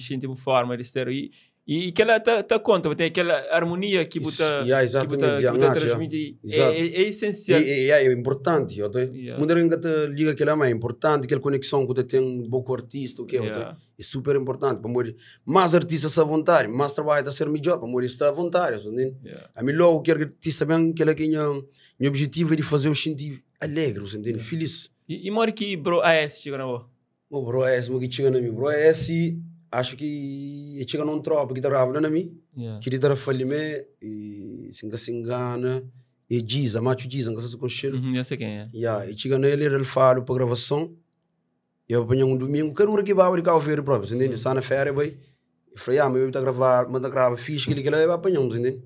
Speaker 2: sim tipo forma de ser e e, e que ela tá, tá conta, tem aquela harmonia que você yeah, que yeah, transmite. É, é, é, essencial. E,
Speaker 1: é, é importante. o te, yeah. Mundo que liga aquela mãe, é importante, aquela conexão que tem um bom artista, é o que é super importante. Para morrer, mais artistas à vontade, mais trabalho a ser melhor, para morrer está à vontade. A melhor, o que é artista bem, que ela tinha o objetivo é de fazer o sentir alegre, o feliz.
Speaker 2: E, e mora que bro
Speaker 1: AS chega na O bro AS, o que chega na minha bro AS acho que ashiki ichiga non tro ab mim, que nanami kididara falime singa singana e diza macho diza ngasa com conchelo uhum, mm-hmm, eu sei quem é ya ichiga na ele ele falo para gravação eu apanho um domingo quero ver que baba de carro o próprio entende sana feira vai freia meu tá gravar manda gravar ficha que ele que ele apanhou entende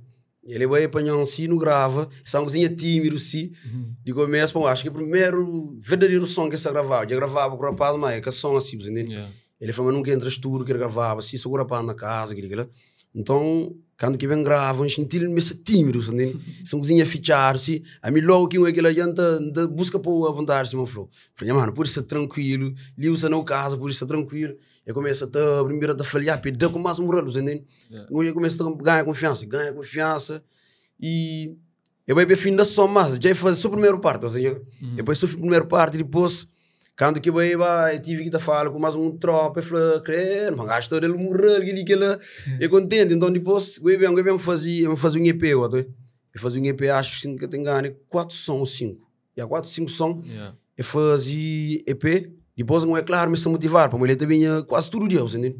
Speaker 1: ele vai apanhar um sino grava, sangzinha tímido si. Uhum. Digo mesmo, acho que o primeiro verdadeiro som que está gravado, já gravava com o rapaz, mas é que é som assim, entende? Yeah. Ele falou, não que entras tudo, que gravava, se segura para na casa, que aquilo. Então, quando que vem gravam, sentir me se tímido, sentir se cozinha uhum. fichar-se, a mim logo que aquela gente busca por avançar-se, meu flow. Falei, mano, por isso é tranquilo, liu-se no casa, por isso é tranquilo. Eu começo a primeiro a falhar, perder com mais moral, entende? Eu começo a ganhar confiança, ganhar confiança e eu vou ver fim da só mais, já fazer só a primeira parte, ou tá uhum. depois só a primeira parte e depois Kan que kibai tive que kita falar com mais um tropa e falei, crer, mas gasto ele morrer, que ele é contente. Então depois, eu bem, eu bem fazer, fazer um EP, eu tô. Eu fazer um EP, acho que que tem ganho quatro sons ou cinco. E a quatro, cinco sons, yeah. eu fazer EP. Depois, não é claro, me se motivar, para ele também quase todo dia, você entende?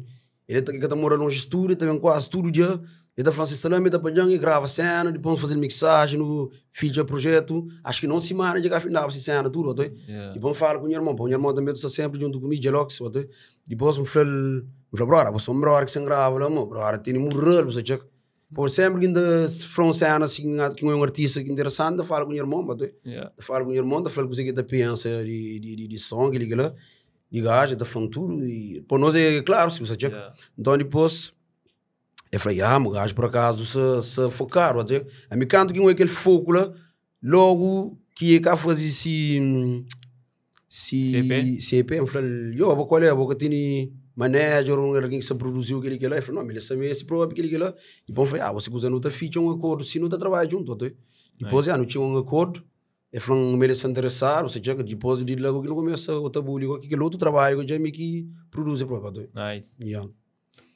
Speaker 1: Ele também que morando longe de tudo, também quase todo dia. E da Francisca também da Panjang e grava cena, depois fazer mixagem no feature projeto. Acho que não se mana de afinal se cena tudo, até. Yeah. Depois falo com o irmão, o irmão também está sempre junto comigo, Jelox, até. Depois me fala, me fala, brora, você é um brora que você grava, lá, meu, brora, tem um rolo, você checa. Por hum. sempre que ainda se from cena, assim, que um artista é interessante, falo com o irmão, até. Yeah. Falo com o irmão, falo com você que da pensa de, de, de, de song, liga lá, de já da falando tudo. E, por nós é claro, se você checa. Então depois... Eu falei, ah, o gajo por acaso se, se focaram. Até. A me canto que é aquele foco lá, logo que ia cá fazer se. se. CP. Eu falei, eu vou qual é, vou que tinha manager, um alguém que se produziu aquele que lá. Eu falei, não, me laisse esse é problema aquele que lá. E bom, falei ah, você usa não está ficha é um acordo, se não está trabalho junto. Até. Depois, já é. ah, não tinha um acordo. Eu falei, não me se interessar, você já depois de logo que não começa o tabu, aquele outro trabalho que já me que produz o próprio.
Speaker 2: Nice. Yeah.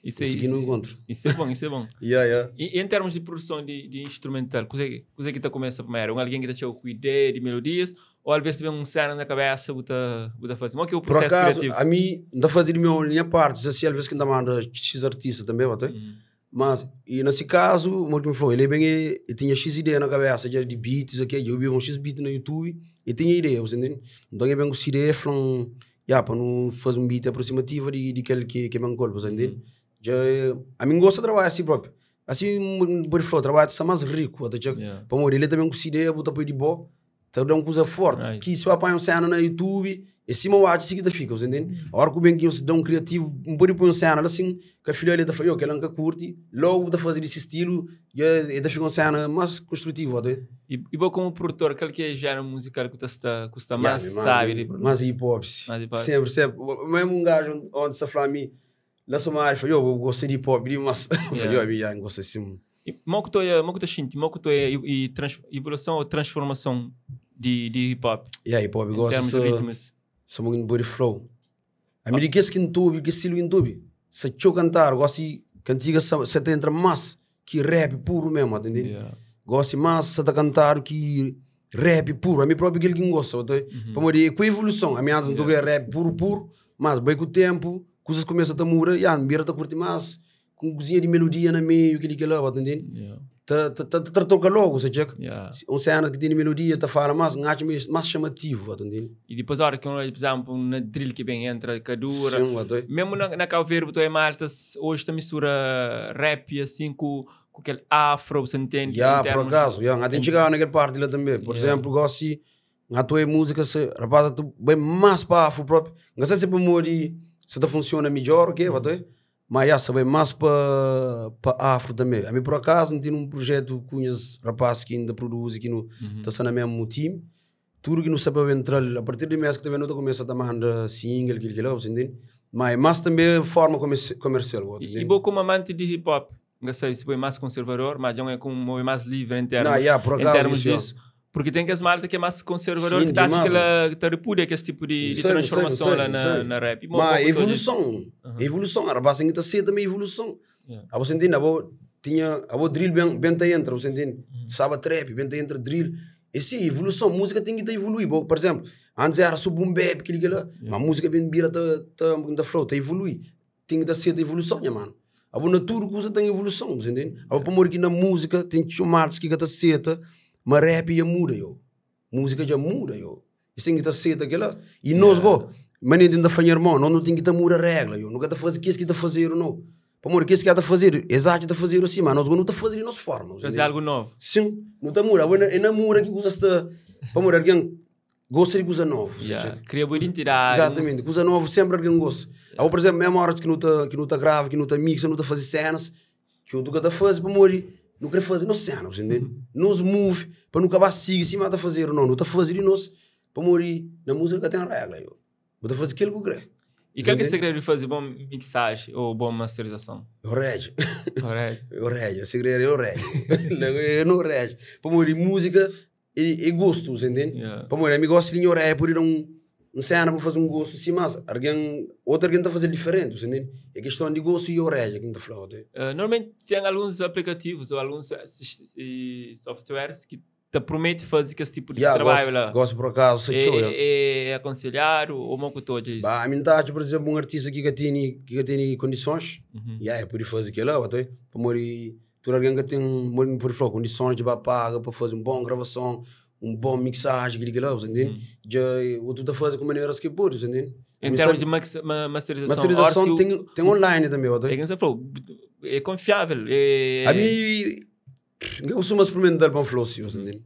Speaker 2: Isso é, isso, no é- encontro. Isso é bom, isso é bom. yeah, yeah. E, e, em termos de produção de, de instrumental, consegue, consegue tá começa primeiro? Alguém que tá chegou com ideia de melodias? Ou às vezes tem um cena na cabeça, buta, a fazer? Qual é que é o processo acaso, criativo?
Speaker 1: a mim, da fazer minha, minha parte, assim, às vezes que ainda manda X artista também, até. Hum. Mas, e nesse caso, o que me falou, ele bem, ele tinha X ideia na cabeça, de beats, aqui, eu vi um X beat no YouTube, e tinha ideia, você entende? Então, ele vem com ideia, falou, yeah, para não fazer um beat aproximativo de, de aquele que, que me é meu você entende? Hum a mim gosta de trabalhar assim próprio. Assim, por flow, trabalho é mais rico. Até já, para morrer, ele também com ideia, botar para de boa. Então, é uma coisa forte. Que se apanha um cena na YouTube, esse meu ato seguida fica, você entende? Uhum. A hora é que o bem que dá um criativo, um pouco põe um cena assim, que a filha ele está falando, que ela nunca curte, logo está fazendo esse estilo, e ele eh, tá fica um cena mais construtivo, até. Tá e, e
Speaker 2: bom, como produtor, aquele que é gera musical que está custa mais, yeah, sabe? Mas hip hop. Sempre, sempre.
Speaker 1: Mesmo um gajo onde se fala a mim, Lasu maarifa yo gostei de hip hop, de mas yeah. eu havia gostei sim.
Speaker 2: Mokuto é, mokuto shinti, mokuto é, é e trans, evolução ou transformação de de hip hop. Yeah, hip hop gosto. Em termos
Speaker 1: de Somos uh, um body flow. A minha ah. que skin tubi, que estilo em tubi. Se eu cantar, gosto cantiga se tem entre mas que rap puro mesmo, entende? Yeah. Gosto mas se tá cantar que rap puro, a minha própria que gosto gosta, tá? Para morrer com evolução, a minha antes yeah. tubi é rap puro puro, mas bem com o tempo coisas começam a mura, e a beira está curte mais, com cozinha de melodia na meio, que liga lá, tá entendendo? Tá toca logo, você checa. Um cena que tem melodia, tá fala mais, um acho mais chamativo, tá entendendo?
Speaker 2: E depois, a hora que, por exemplo, na drill que vem entra, que dura. Sim, mesmo na, na Calveiro, tu é Malta, hoje está mistura rap, assim, com com aquele afro, você entende? Já, yeah, por acaso, já. Yeah. Tem chegado naquela
Speaker 1: parte lá também. Por yeah. exemplo, gosto de. A tua música, se, rapaz, tu bem mais para afro próprio. Não sei se para morrer se te funciona melhor, ok, vai mas já sabe mais para para afro também. A mim, por acaso, não tenho um projeto com conheço rapazes que ainda produzem que não está uhum. no mesmo time. Tudo que não sabe entrar, a partir de mês que também não começa a tomar single, aquilo que lá, você entende? Mas, mais também forma comercial. E, e vou
Speaker 2: como amante de hip hop, não sei se foi mais conservador, mas já é como mais livre em termos, não, yeah, acaso, porque tem que as malta que é mais conservador, Sim, que está aquela taripúria, que é esse tipo de, de sei, transformação sei, sei, lá na, na rap. Mas evolução,
Speaker 1: uhum. evolução, a rapaz que tá cedo também evolução. Yeah. A você entende, a boa tinha, a boa drill bem, bem te tá entra, você entende? Uhum. Sabe trap, bem te tá entra drill. E sim, evolução, música tem que evoluir. Bom, por exemplo, antes era só boom bap, aquilo que lá, yeah. mas a música bem vira da, da, da flauta, evolui. Tem que ter cedo evolução, minha mano. A boa natura você tem evolução, você entende? A boa para morrer na música, tem que chamar-se que está cedo, mas rap já muda yo. Música já muda yo. Isso tem que estar cedo aquela. E nós, go, mas nem ainda fanhar mão, nós não tem que estar muda regra yo. Nunca está fazer que isso que está fazer não. Para morrer, que isso que está fazer, exato está fazer assim, mas nós não está fazer de nossa
Speaker 2: forma. Fazer algo novo.
Speaker 1: Sim, não está muda. É na muda que usa esta. Para morrer, alguém gosta de coisa nova. Yeah.
Speaker 2: Cria boa identidade. Exatamente,
Speaker 1: coisa nova sempre alguém gosta. Yeah. Ou, por exemplo, mesmo horas que não está que não tá grave, que não está mixa, não está fazer cenas, que o nunca está fazer para morrer não quero fazer, não sei, não entende? Uhum. Nós move, para nunca acabar seguir, se mata fazer, não, não está fazendo nós, para morrer, na música tem a regra, eu. Vou fazer aquilo que eu
Speaker 2: quero. E qual é o segredo de fazer bom mixagem ou boa masterização? O rege. O rege. o rege. O segredo é o rege. não, eu não rege. Para morrer, música
Speaker 1: e, e gosto, entende? Yeah. Para morrer, me gosto de orar por ir a um não sei, ana vou fazer um gosto assim, mas alguém, outro alguém está fazer diferente, você entende? É questão de gosto e orelha que está falando. Uh, tá?
Speaker 2: eh, normalmente tem alguns aplicativos ou alguns e, eh, softwares que te promete fazer esse tipo de yeah, trabalho gosto, lá. Gosto por acaso, sei que é, é, é aconselhar ou, ou muito todo isso? Bah,
Speaker 1: a mim tá, por exemplo, um artista que tem, que tem condições,
Speaker 2: uhum. yeah, é por fazer aquilo lá, tá?
Speaker 1: até, para morrer, tu alguém que tem, por condições de pagar para fazer uma boa gravação, um bom mixagem, aquele lá, entende? Hum. Mm. Já, o tu tá fazendo com maneiras que pôr, entende? Em termos de max, ma, masterização, masterização tem, o, tem online também, ó. É que você falou,
Speaker 2: é confiável. É... A mim,
Speaker 1: eu costumo experimentar para um flow, se você entende?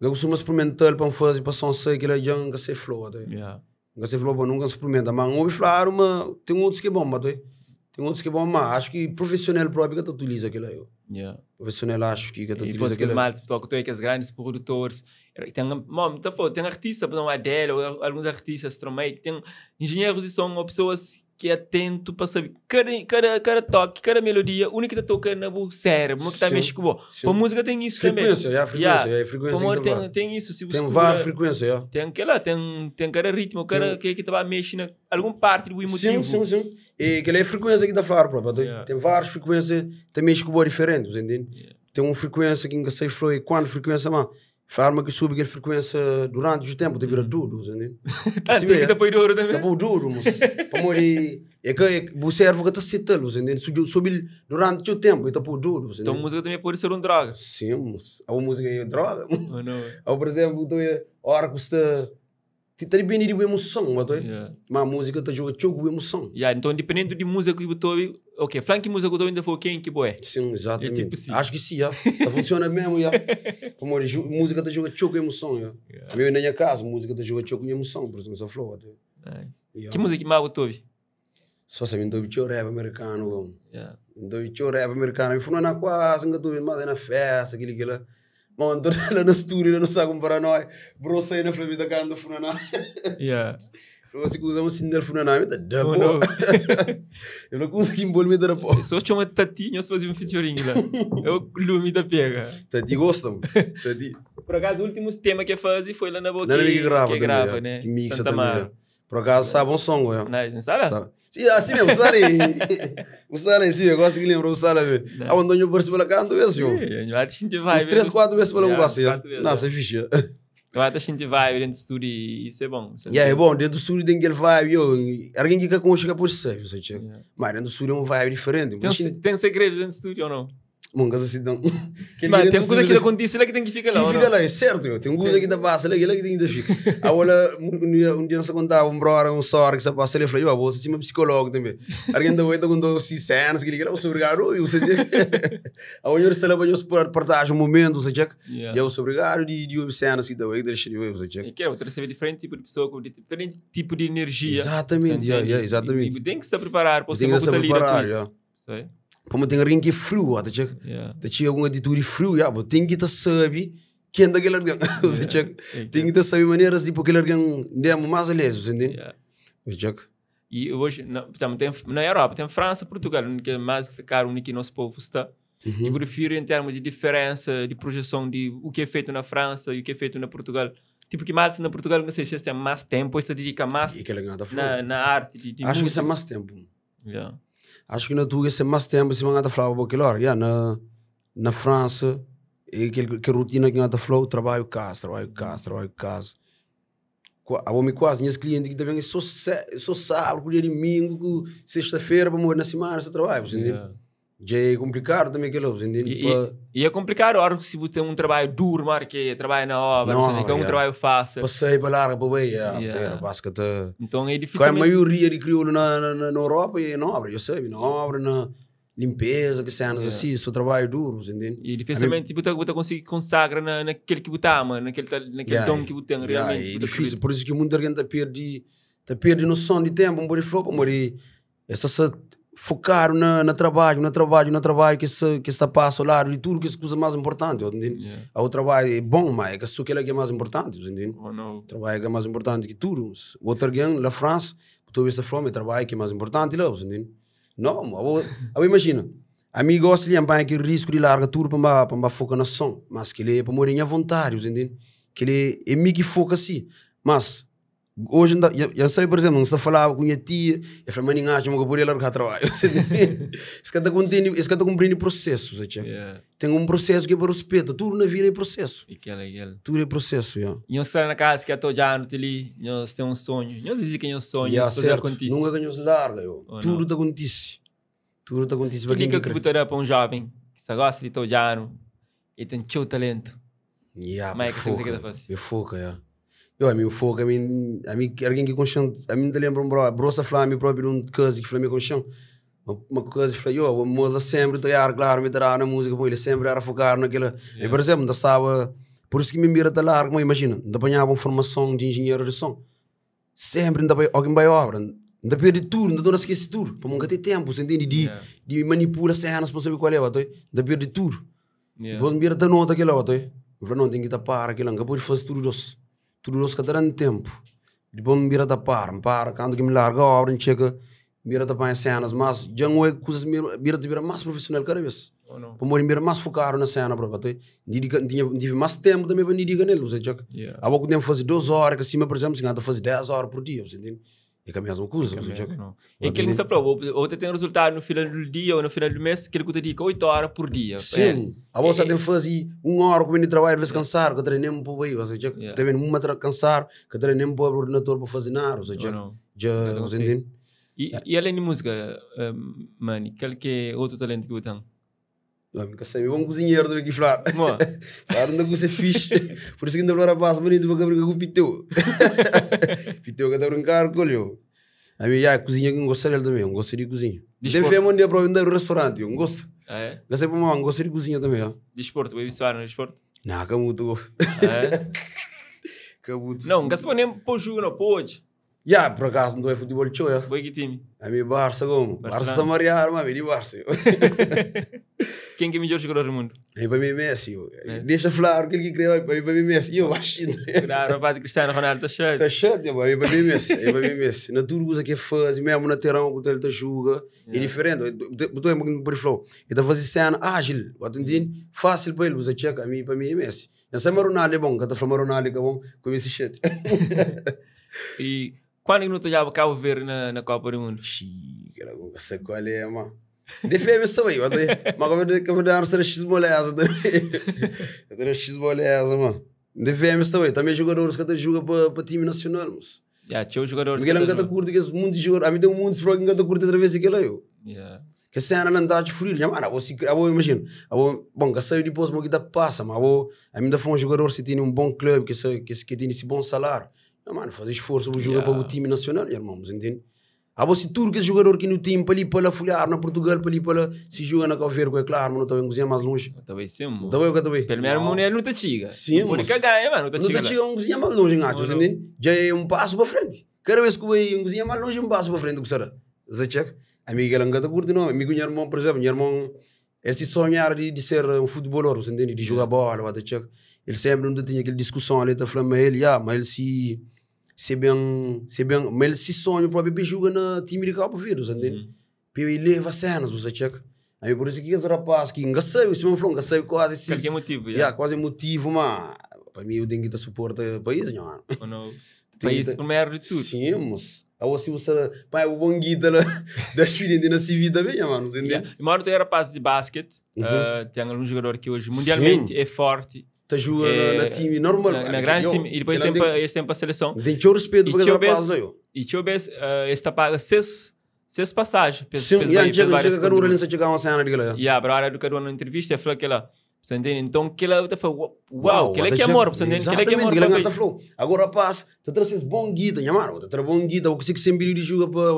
Speaker 1: Eu costumo experimentar para fazer, para som sei que ele já não ser flow, até. Yeah. Não ser flow, nunca experimenta, mas um falar, ah, uma, tem outros que é bom, até outros que mas acho que profissional próprio que utiliza aquilo aí. Yeah. Profissional acho que que utiliza aquilo. E mal,
Speaker 2: tipo, tu é que as grandes produtores, tem, mom, tá falando, tem artistas, não é dela, alguns artistas também, tem engenheiros de som, pessoas que é atento para saber cada, cada, cada toque, cada melodia, única que está tocando no é cérebro, uma que está mexendo com o A música tem isso né, frequência, também. É a frequência, yeah. é a frequência. Como tem, tem isso, se tem várias frequências. É. Tem aquela, tem, tem cada ritmo, cada que que estava tá mexendo, né? alguma parte do emotivo. Sim, sim, sim. E aquela é a
Speaker 1: frequência que está falando, tem, yeah. tem várias frequências, também mexe com o diferente, entende? Yeah. Tem uma frequência que nunca sei flow e quando frequência má farma que subir a frequência durante o tempo de tipo, vira duro, entende?
Speaker 2: Assim é. Depois duro também.
Speaker 1: Depois tá duro, mas para morrer é que o servo que está citando, entende? Subir durante o tempo e depois tá duro, Então a música também é pode ser um droga. Sim, mas a música é droga. Ou não. É? Ou por exemplo, a hora que você tadi band dia emoção, musang betul yeah. ma música tu juga cukup buat musang
Speaker 2: yeah então dependendo de música que tu ok flank música que tu ainda for quem que boé sim exatamente é tipo assim. acho que sim yeah. tá
Speaker 1: funciona mesmo yeah. como a música tu juga cukup emoção yeah. yeah. meu na minha casa música tu juga cukup emoção por exemplo, só flow até nice. que música mais tu ouve só se me dou bicho rap americano bom yeah. dou bicho rap americano eu fui na quase nunca tu mas na festa aquilo aquilo Mano, ela na estúdio, não sabe comparar nós. Bro, sai na flamengo da do funaná. Yeah. Bro, se usamos assim, dele funaná, me dá dabo. Eu não consigo embolmir da pó.
Speaker 2: Só tinha uma tati, nós fazíamos um featuring lá. Eu lume da pega. Tati gostam. Tati. Por acaso, o último tema que eu fazia foi lá na boca. Não, que grava. Que grava, né? Que mixa Santa também.
Speaker 1: Por acaso sabe um som, eu. Não, é? sabe?
Speaker 2: Sim, assim mesmo, sabe?
Speaker 1: Sabe eu gosto que lembrou, sabe? Ah, o Antônio Borges pela canto mesmo. Uns três, né? quatro vezes pela ocupação. Nossa, é ficha.
Speaker 2: Eu acho que a gente vai dentro do estúdio e isso é bom. Isso é yeah, é bom,
Speaker 1: dentro do estúdio tem aquele vibe. Eu, alguém com como chega por safe, você yeah. É. Mas dentro do estúdio é um vibe diferente. Tem,
Speaker 2: tem segredo dentro do estúdio ou não?
Speaker 1: mungas assim dão. Mas tem coisa que não acontece lá que
Speaker 2: tem que ficar lá. Que fica lá, é certo, meu. Tem coisa que da passa lá que lá que tem que
Speaker 1: ficar. A bola, um dia se contava, um brother, um sor que se passa, ele falou, eu vou ser psicólogo também. Alguém da oito quando se cenas que ele queria, o obrigado, eu sei. A olhar se lá para os portagem, um momento, você check. Eu sou obrigado de de cenas que da oito deixa ver, você check.
Speaker 2: Que é, diferente tipo de pessoa com diferente tipo de energia. Exatamente, exatamente. Tem que se preparar para o seu Tem que se preparar, isso
Speaker 1: pamating ringi friu wa ta chek ta chi ko ngati turi friu ya bo sabe que anda kenda gelar gang ta chek tingi ta sabe maneira de po gelar gang ndia mo mas les sendin ta chek
Speaker 2: e hoje na, tem, na Europa tem França Portugal que é mais caro que nosso povo está uhum. eu prefiro em termos de diferença de projeção de o que é feito na França e o que é feito na Portugal tipo que mais na Portugal não sei se tem mais tempo se dedica mais na, na arte de, de acho música. que isso é mais tempo
Speaker 1: yeah acho que na Tuga é mais tempo se a flow porque lá, já na na França é e que que rotina que a flow, trabalho casa, trabalho casa, trabalho casa. A homem quase, minhas clientes que também só só sábado, domingo, sexta-feira, para morrer na semana, você trabalha, você yeah. entende? Já é complicado também aquilo. E, pra...
Speaker 2: e, é complicado agora é se você tem um trabalho duro, marque, é trabalho na obra, não, não é um trabalho fácil. Passei para
Speaker 1: larga para bem, yeah. yeah. basket. Então é difícil. A maioria de crioulo na, na, na Europa é na obra, eu sei, na obra, na limpeza, que cenas yeah. assim, só trabalho duro, entende? E dificilmente
Speaker 2: você tipo, consegue consagrar na, naquele que você ama, naquele, naquele yeah, dom que você tem realmente. Yeah, é difícil, por isso
Speaker 1: que muita gente está perdendo tá, tá noção de tempo, um body flop, um Essa, essa focaram na, na, trabalho, na trabalho, na trabalho, que se, que se passa ao lado e tudo que é a coisa mais importante, Yeah. O trabalho é bom, mas é que isso que é, é mais importante, Oh, o trabalho é, é mais importante que tudo. O outro alguém, na França, tu essa fome, o trabalho é que é mais importante lá, Não, eu, eu imagino. A mim gosta de que o risco de larga tudo para para focar na som, mas que ele é para morrer à vontade, entende? Que ele é meio que foca assim, mas Hoje eu, eu sei, por exemplo, não se falava com a tia, eu falei, mas ninguém acha que eu vou largar trabalho. Isso que está cumprindo o processo, sabe? É, yeah. Tem um processo que é para o respeito, tudo na vida é processo.
Speaker 2: Aquela, é aquela.
Speaker 1: Tudo é processo, yeah.
Speaker 2: E nós na casa que eu estou já no ali, eu tenho um sonho, Eu dizemos que é um sonho, yeah, isso acontece. Nunca
Speaker 1: que nós larga, eu. tudo está acontece. Tudo está acontece. Que dica que eu
Speaker 2: para um jovem que gosta de estojano e tem seu talento? Yeah, mas é que você quer fazer? Me
Speaker 1: foca, yeah. Eu, a mim o fogo, a mim, a mim alguém que conchão, a mim te lembro, bro, a brossa fala, a mim próprio não coisa que fala, me conchão. Uma coisa que fala, eu, a mola sempre, tô a claro, me dará na música, pô, ele sempre era focar naquela. Yeah. E, por exemplo, não estava, por isso que me mira da largo mas imagina, não apanhava uma formação de engenheiro de som. Sempre não alguém vai obra, não perde tudo, não esquece tudo, para nunca ter tempo, você entende? De, yeah. de manipular cenas para saber qual é, não perde tudo. Yeah. Depois me mira da nota aquela, não, tem que tapar aquela, não pode fazer tudo doce. Tuduros ka taran tempo. Di bom mira da par, par, quando que me larga a obra, chega, mira da pan cenas, mas já não é coisas mira da mira mais profissional cada vez. Para morrer mira mais focado na cena para bater. Tive mais tempo também para nidiga nele, você joga. Há pouco tempo fazia 12 horas, que acima, por exemplo, se ainda fazia 10 horas por dia, você entende? É Mica mesmo curso. E aquilo não se
Speaker 2: aprovou. Outra tem um resultado no final do dia ou no final do mês, que ele te dedica 8 horas por dia. Sim.
Speaker 1: É. A bolsa tem que fazer assim, uma hora com o trabalho, descansar, que treinamos para o país. Ou seja, também uma cansar, que treinamos para o ordenador para fazer nada. Ou seja,
Speaker 2: já, você entende? É. E além de música, eh, Mani, qual que é outro talento que você tem?
Speaker 1: Não, nunca sei, eu um cozinheiro também aqui falar. Claro, não coisa fixe. Por isso que ainda falar a paz, mas ainda vou brincar com o Piteu. Piteu que está a brincar com ele. A mim, já, cozinha que não gosto dele também, não gosto de cozinha. tem ter um dia para vender o restaurante, não gosto. Ah, é? Não sei para não gosto de cozinha também. Ó.
Speaker 2: Desporto, vai visitar no desporto?
Speaker 1: Não, acabou é muito. Ah, é?
Speaker 2: que é muito. Não, não se nem pôr jogo, não pôde
Speaker 1: Ya, por acaso não é futebol show, ya. Boa que time? A mim Barça como? Barça Samaria, mas me Barça. Quem que é melhor jogador do mundo? É para mim Messi. Deixa falar aquele que criou, é para mim Messi.
Speaker 2: Eu acho. Claro, para Cristiano Ronaldo tá chato.
Speaker 1: Tá chato, para mim para mim Messi, é para mim Messi. Na tudo coisa que faz, mesmo na terão quando ele tá joga, é diferente. Botou um por flow. Ele tá fazendo cena ágil, fácil para ele, você checa a para mim Messi. Já sei Ronaldo é bom, cada forma Ronaldo é bom, com esse chato.
Speaker 2: E Quantos minutos já Cabo Verde na, na Copa do Mundo? Xiii, que era o que você colhe, mano. Defende isso aí,
Speaker 1: mas eu vou dar uma X moleza também. Eu tenho X moleza, mano. Defende isso aí. Também jogadores que até jogam para time nacional, mas.
Speaker 2: Já, tinha jogadores que. Porque ele não
Speaker 1: curte que esse mundo de jogadores. A mim tem um mundo de jogadores que curte outra vez aquilo aí. Que se ana nanda de furir, mano, eu se eu imagino. Eu bom, que saiu depois mo que dá passa, mas eu a ainda foi um jogador que tinha um bom clube, que que que tinha esse bom salário mano, faz esforço, vou jogar yeah. para o time nacional, irmãos, entende? Há você tudo que jogador que no time para ali para lá folhar na Portugal, para ali para lá se joga na Calveiro, é claro, não também cozinha mais longe.
Speaker 2: Também sim, mano. Também eu também. Pelo menos mulher não está chega. Sim, mano. Não cagar, mano, não está chega. Não te chega,
Speaker 1: cozinha mais longe, não entende? Já é um passo para frente. Cada vez que vai um cozinha mais longe, um passo para frente, o que será? Você checa? Amigo, ela é não está curtindo, não. Amigo, meu irmão, por exemplo, meu irmão, ele se sonhar de, de ser um futebolor você entende? De jogar bola, vai te checa ele sempre não tinha aquela discussão ali, tá falando, mas ele, ah, mas ele se, se bem, se bem, mas ele se sonha para bebê joga na time de Cabo verde, você entende? Uhum. Para ele leva cenas, você checa. Aí por isso que esse rapaz que engaçou, esse meu falou, engaçou quase... Esses, quase motivo, já. Yeah, quase motivo, mas para mim eu tenho que estar suporta o país, não é? Não, país tá... primeiro de tudo. Sim, mas... Ah, ou assim você
Speaker 2: vai o lá da experiência na sua vida bem, mano, entende? Yeah. E mano, tu é rapaz de basquete, uhum. uh, tem algum jogador que hoje mundialmente Sim. é forte, Tá jogando é, na eh, time normal. Na, na grande time. E depois esse tempo tem, tem para a seleção. Tem que respeito para o E tinha uh, eh, esta paga seis, seis passagens. Pes, Sim, e antes que a Carolina se
Speaker 1: chegava a cena de galera.
Speaker 2: E a Brara do Carolina na entrevista, falou que ela... Você entende? Então, que ela falou, uau, que é ela que amor, você entende? Que ela é que amor. Exatamente, ela
Speaker 1: falou, agora rapaz, tu trazes bom guita, mano tu traz bom guita, o que se que sempre de para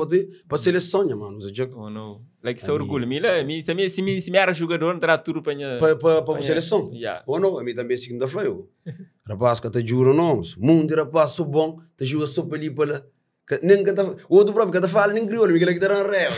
Speaker 1: a seleção, você chega. Oh, não.
Speaker 2: Like, sa orgulho. Mila, mi, se mi, se mi, se mi era jogador, era tudo para para para para seleção. Yeah. Ou não, a mim também é segunda da Flávio.
Speaker 1: Rapaz, que te juro nomes. Mundo rapaz, sou bom, te juro sou para ali para nem canta, o outro próprio que tá falando nem crioulo, Miguel é que tá na ré.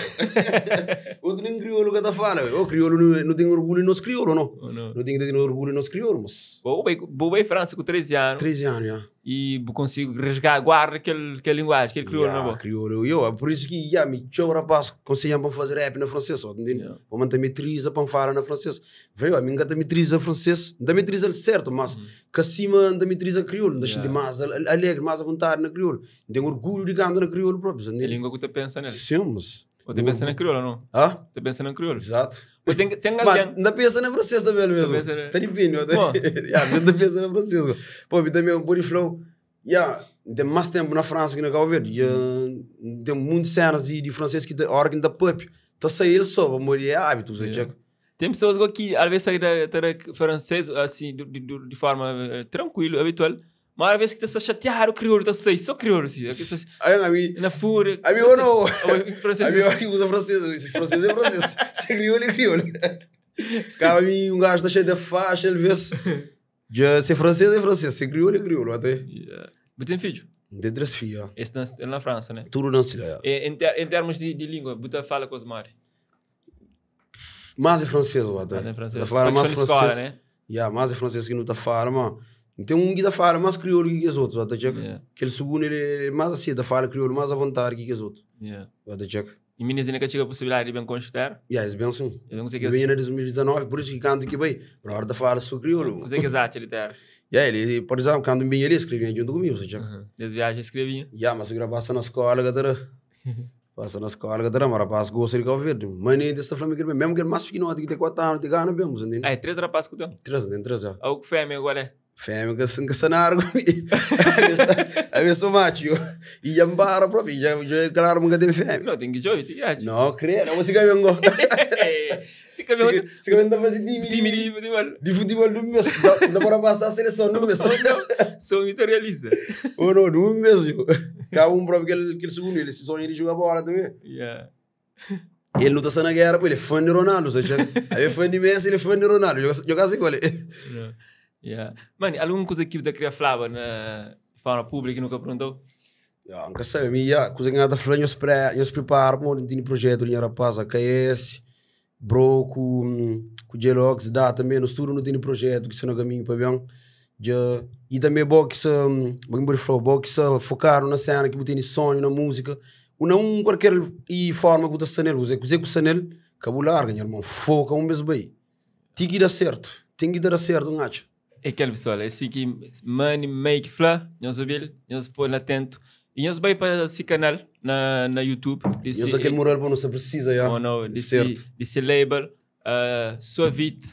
Speaker 1: outro nem crioulo que tá falando. o crioulo não, não tem orgulho nos crioulo, não. Oh, não. Não tem que ter orgulho nos crioulo, mas.
Speaker 2: Boa, bem, França com 13 anos. 13 anos, já. Yeah e consigo resgatar, guardar aquele, aquele linguagem, aquele crioulo é yeah, na boca. Crioulo,
Speaker 1: eu, por isso que já me chama rapaz, conseguiam para fazer rap na francesa, entende? Yeah. Para manter metriza, para na francês Veio, a mim da metriza francês da metriza certo, mas mm. que acima da metriza crioulo, deixa yeah. de mais alegre, mais à vontade na crioulo. Tenho orgulho de cantar na crioulo próprio, entende? A língua
Speaker 2: que tu pensa nela. Sim, mas... Ou te pensa na crioulo, não? Hã? Te pensa em crioulo. Exato. Ou tem, tem alguém... Mas, da pensa na francês também mesmo. Tem vinho. Da pensa na francês.
Speaker 1: Pô, também o body flow. Yeah, tem mais tempo na França que na Cabo Verde. Eh, tem muitas cenas de, de francês que da hora da pop. Tá saindo só, vou morrer é hábito, você yeah.
Speaker 2: Tem pessoas que às vezes saem da, da francês assim, de, de, de forma eh, tranquila, habitual. Maar wist ik dat ze chatear ook crior sei, só crior assim. Aí a mim na fura. A
Speaker 1: mim eu não. A francês, francês é francês. Se crioulo é crioulo.
Speaker 2: Cara, a mim um gajo da cheia da faixa, ele vê se
Speaker 1: já se francês é francês, se crioulo é crioulo até. Mas tem filho? de três filhos.
Speaker 2: Esse na, França, né?
Speaker 1: Tudo na Sicília.
Speaker 2: Em, termos de, de língua, você fala com os mari.
Speaker 1: Mas é francês, o até. Mas é francês. Fala mais francês. Escola, né? Yeah, mas é francês que não tá farma. Então, um da fala mais crioulo que os outros, até checa. que Aquele segundo, ele é mais assim, da fala é crioulo, mais à vontade que os outros. Yeah. Até checa.
Speaker 2: E Minas ainda tinha a possibilidade de bem conquistar? Yeah, é bem sim. Eu não sei que é assim. 2019, por isso que canto que bem. Para
Speaker 1: hora da fala, sou crioulo.
Speaker 2: Não sei que é exato, ele ter.
Speaker 1: Yeah, ele, por exemplo, quando bem ele escrevia junto comigo, você checa. Uhum.
Speaker 2: Eles viajam e
Speaker 1: Yeah, mas eu gravasse na escola, galera. Passa na escola, galera, mas rapaz gosta de Cabo Verde. Mas nem dessa flamengo que mesmo que ele é mais pequeno, tem que ter 4 anos, tem que ganhar, bem, você entende? Ah, é,
Speaker 2: três rapazes que eu tenho. Três, tem três, já. o que fêmea meu, agora é?
Speaker 1: fem ga sun sanar gu abi so macho i jambara profi jo galar mun ga fem no tingi jo ti ya no o siga mengo siga mengo siga mengo fasi di mi di mi di mal di fu di mal dum mes da bora basta sele son mes so mi realiza o no dum mes ka un prof gel se sonha ele não tá sendo guerra, ele é fã de Ronaldo, Aí é fã de Messi, ele é fã de Ronaldo, jogasse com ele.
Speaker 2: Yeah. Mano, alguma coisa que da queria falar na forma pública nunca perguntou? Yeah, nunca sei, minha
Speaker 1: cozinha da flor, nós preparamos, não tem projeto, minha rapaz, a KS, bro, com o Jelox dá também, no futuro não tem projeto, que se não caminho para bem. Já, e também box, bagulho flow, box focaram na cena, que tem sonho, na música, ou não qualquer e forma que o Sanel usa, que o Sanel, acabou larga, meu irmão, foca um mês
Speaker 2: bem. Tem que dar certo, tem que dar certo, não acha? é aquele pessoal, é assim que money make fla, nós ouvir, nós pôr atento. E nós vai para esse canal na, na YouTube. Desse, e aquele moral não ser precisa, já. Oh, não, desse, desse label, uh, sua vida.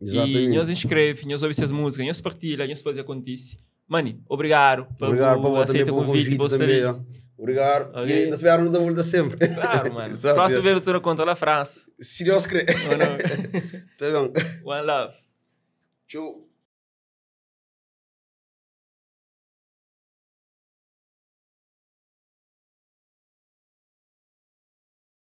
Speaker 2: Exatamente. E nós inscreve, nós ouve essas músicas, nós partilha, nós faz acontecer. Mani, obrigado. Obrigado, Pablo, também pelo convite. convite também, é. Obrigado. Okay. E ainda se vieram da volta sempre. Claro, mano. Próximo vez tu não conta lá a França. Se Deus crer. Tá bom. One love. Tchau.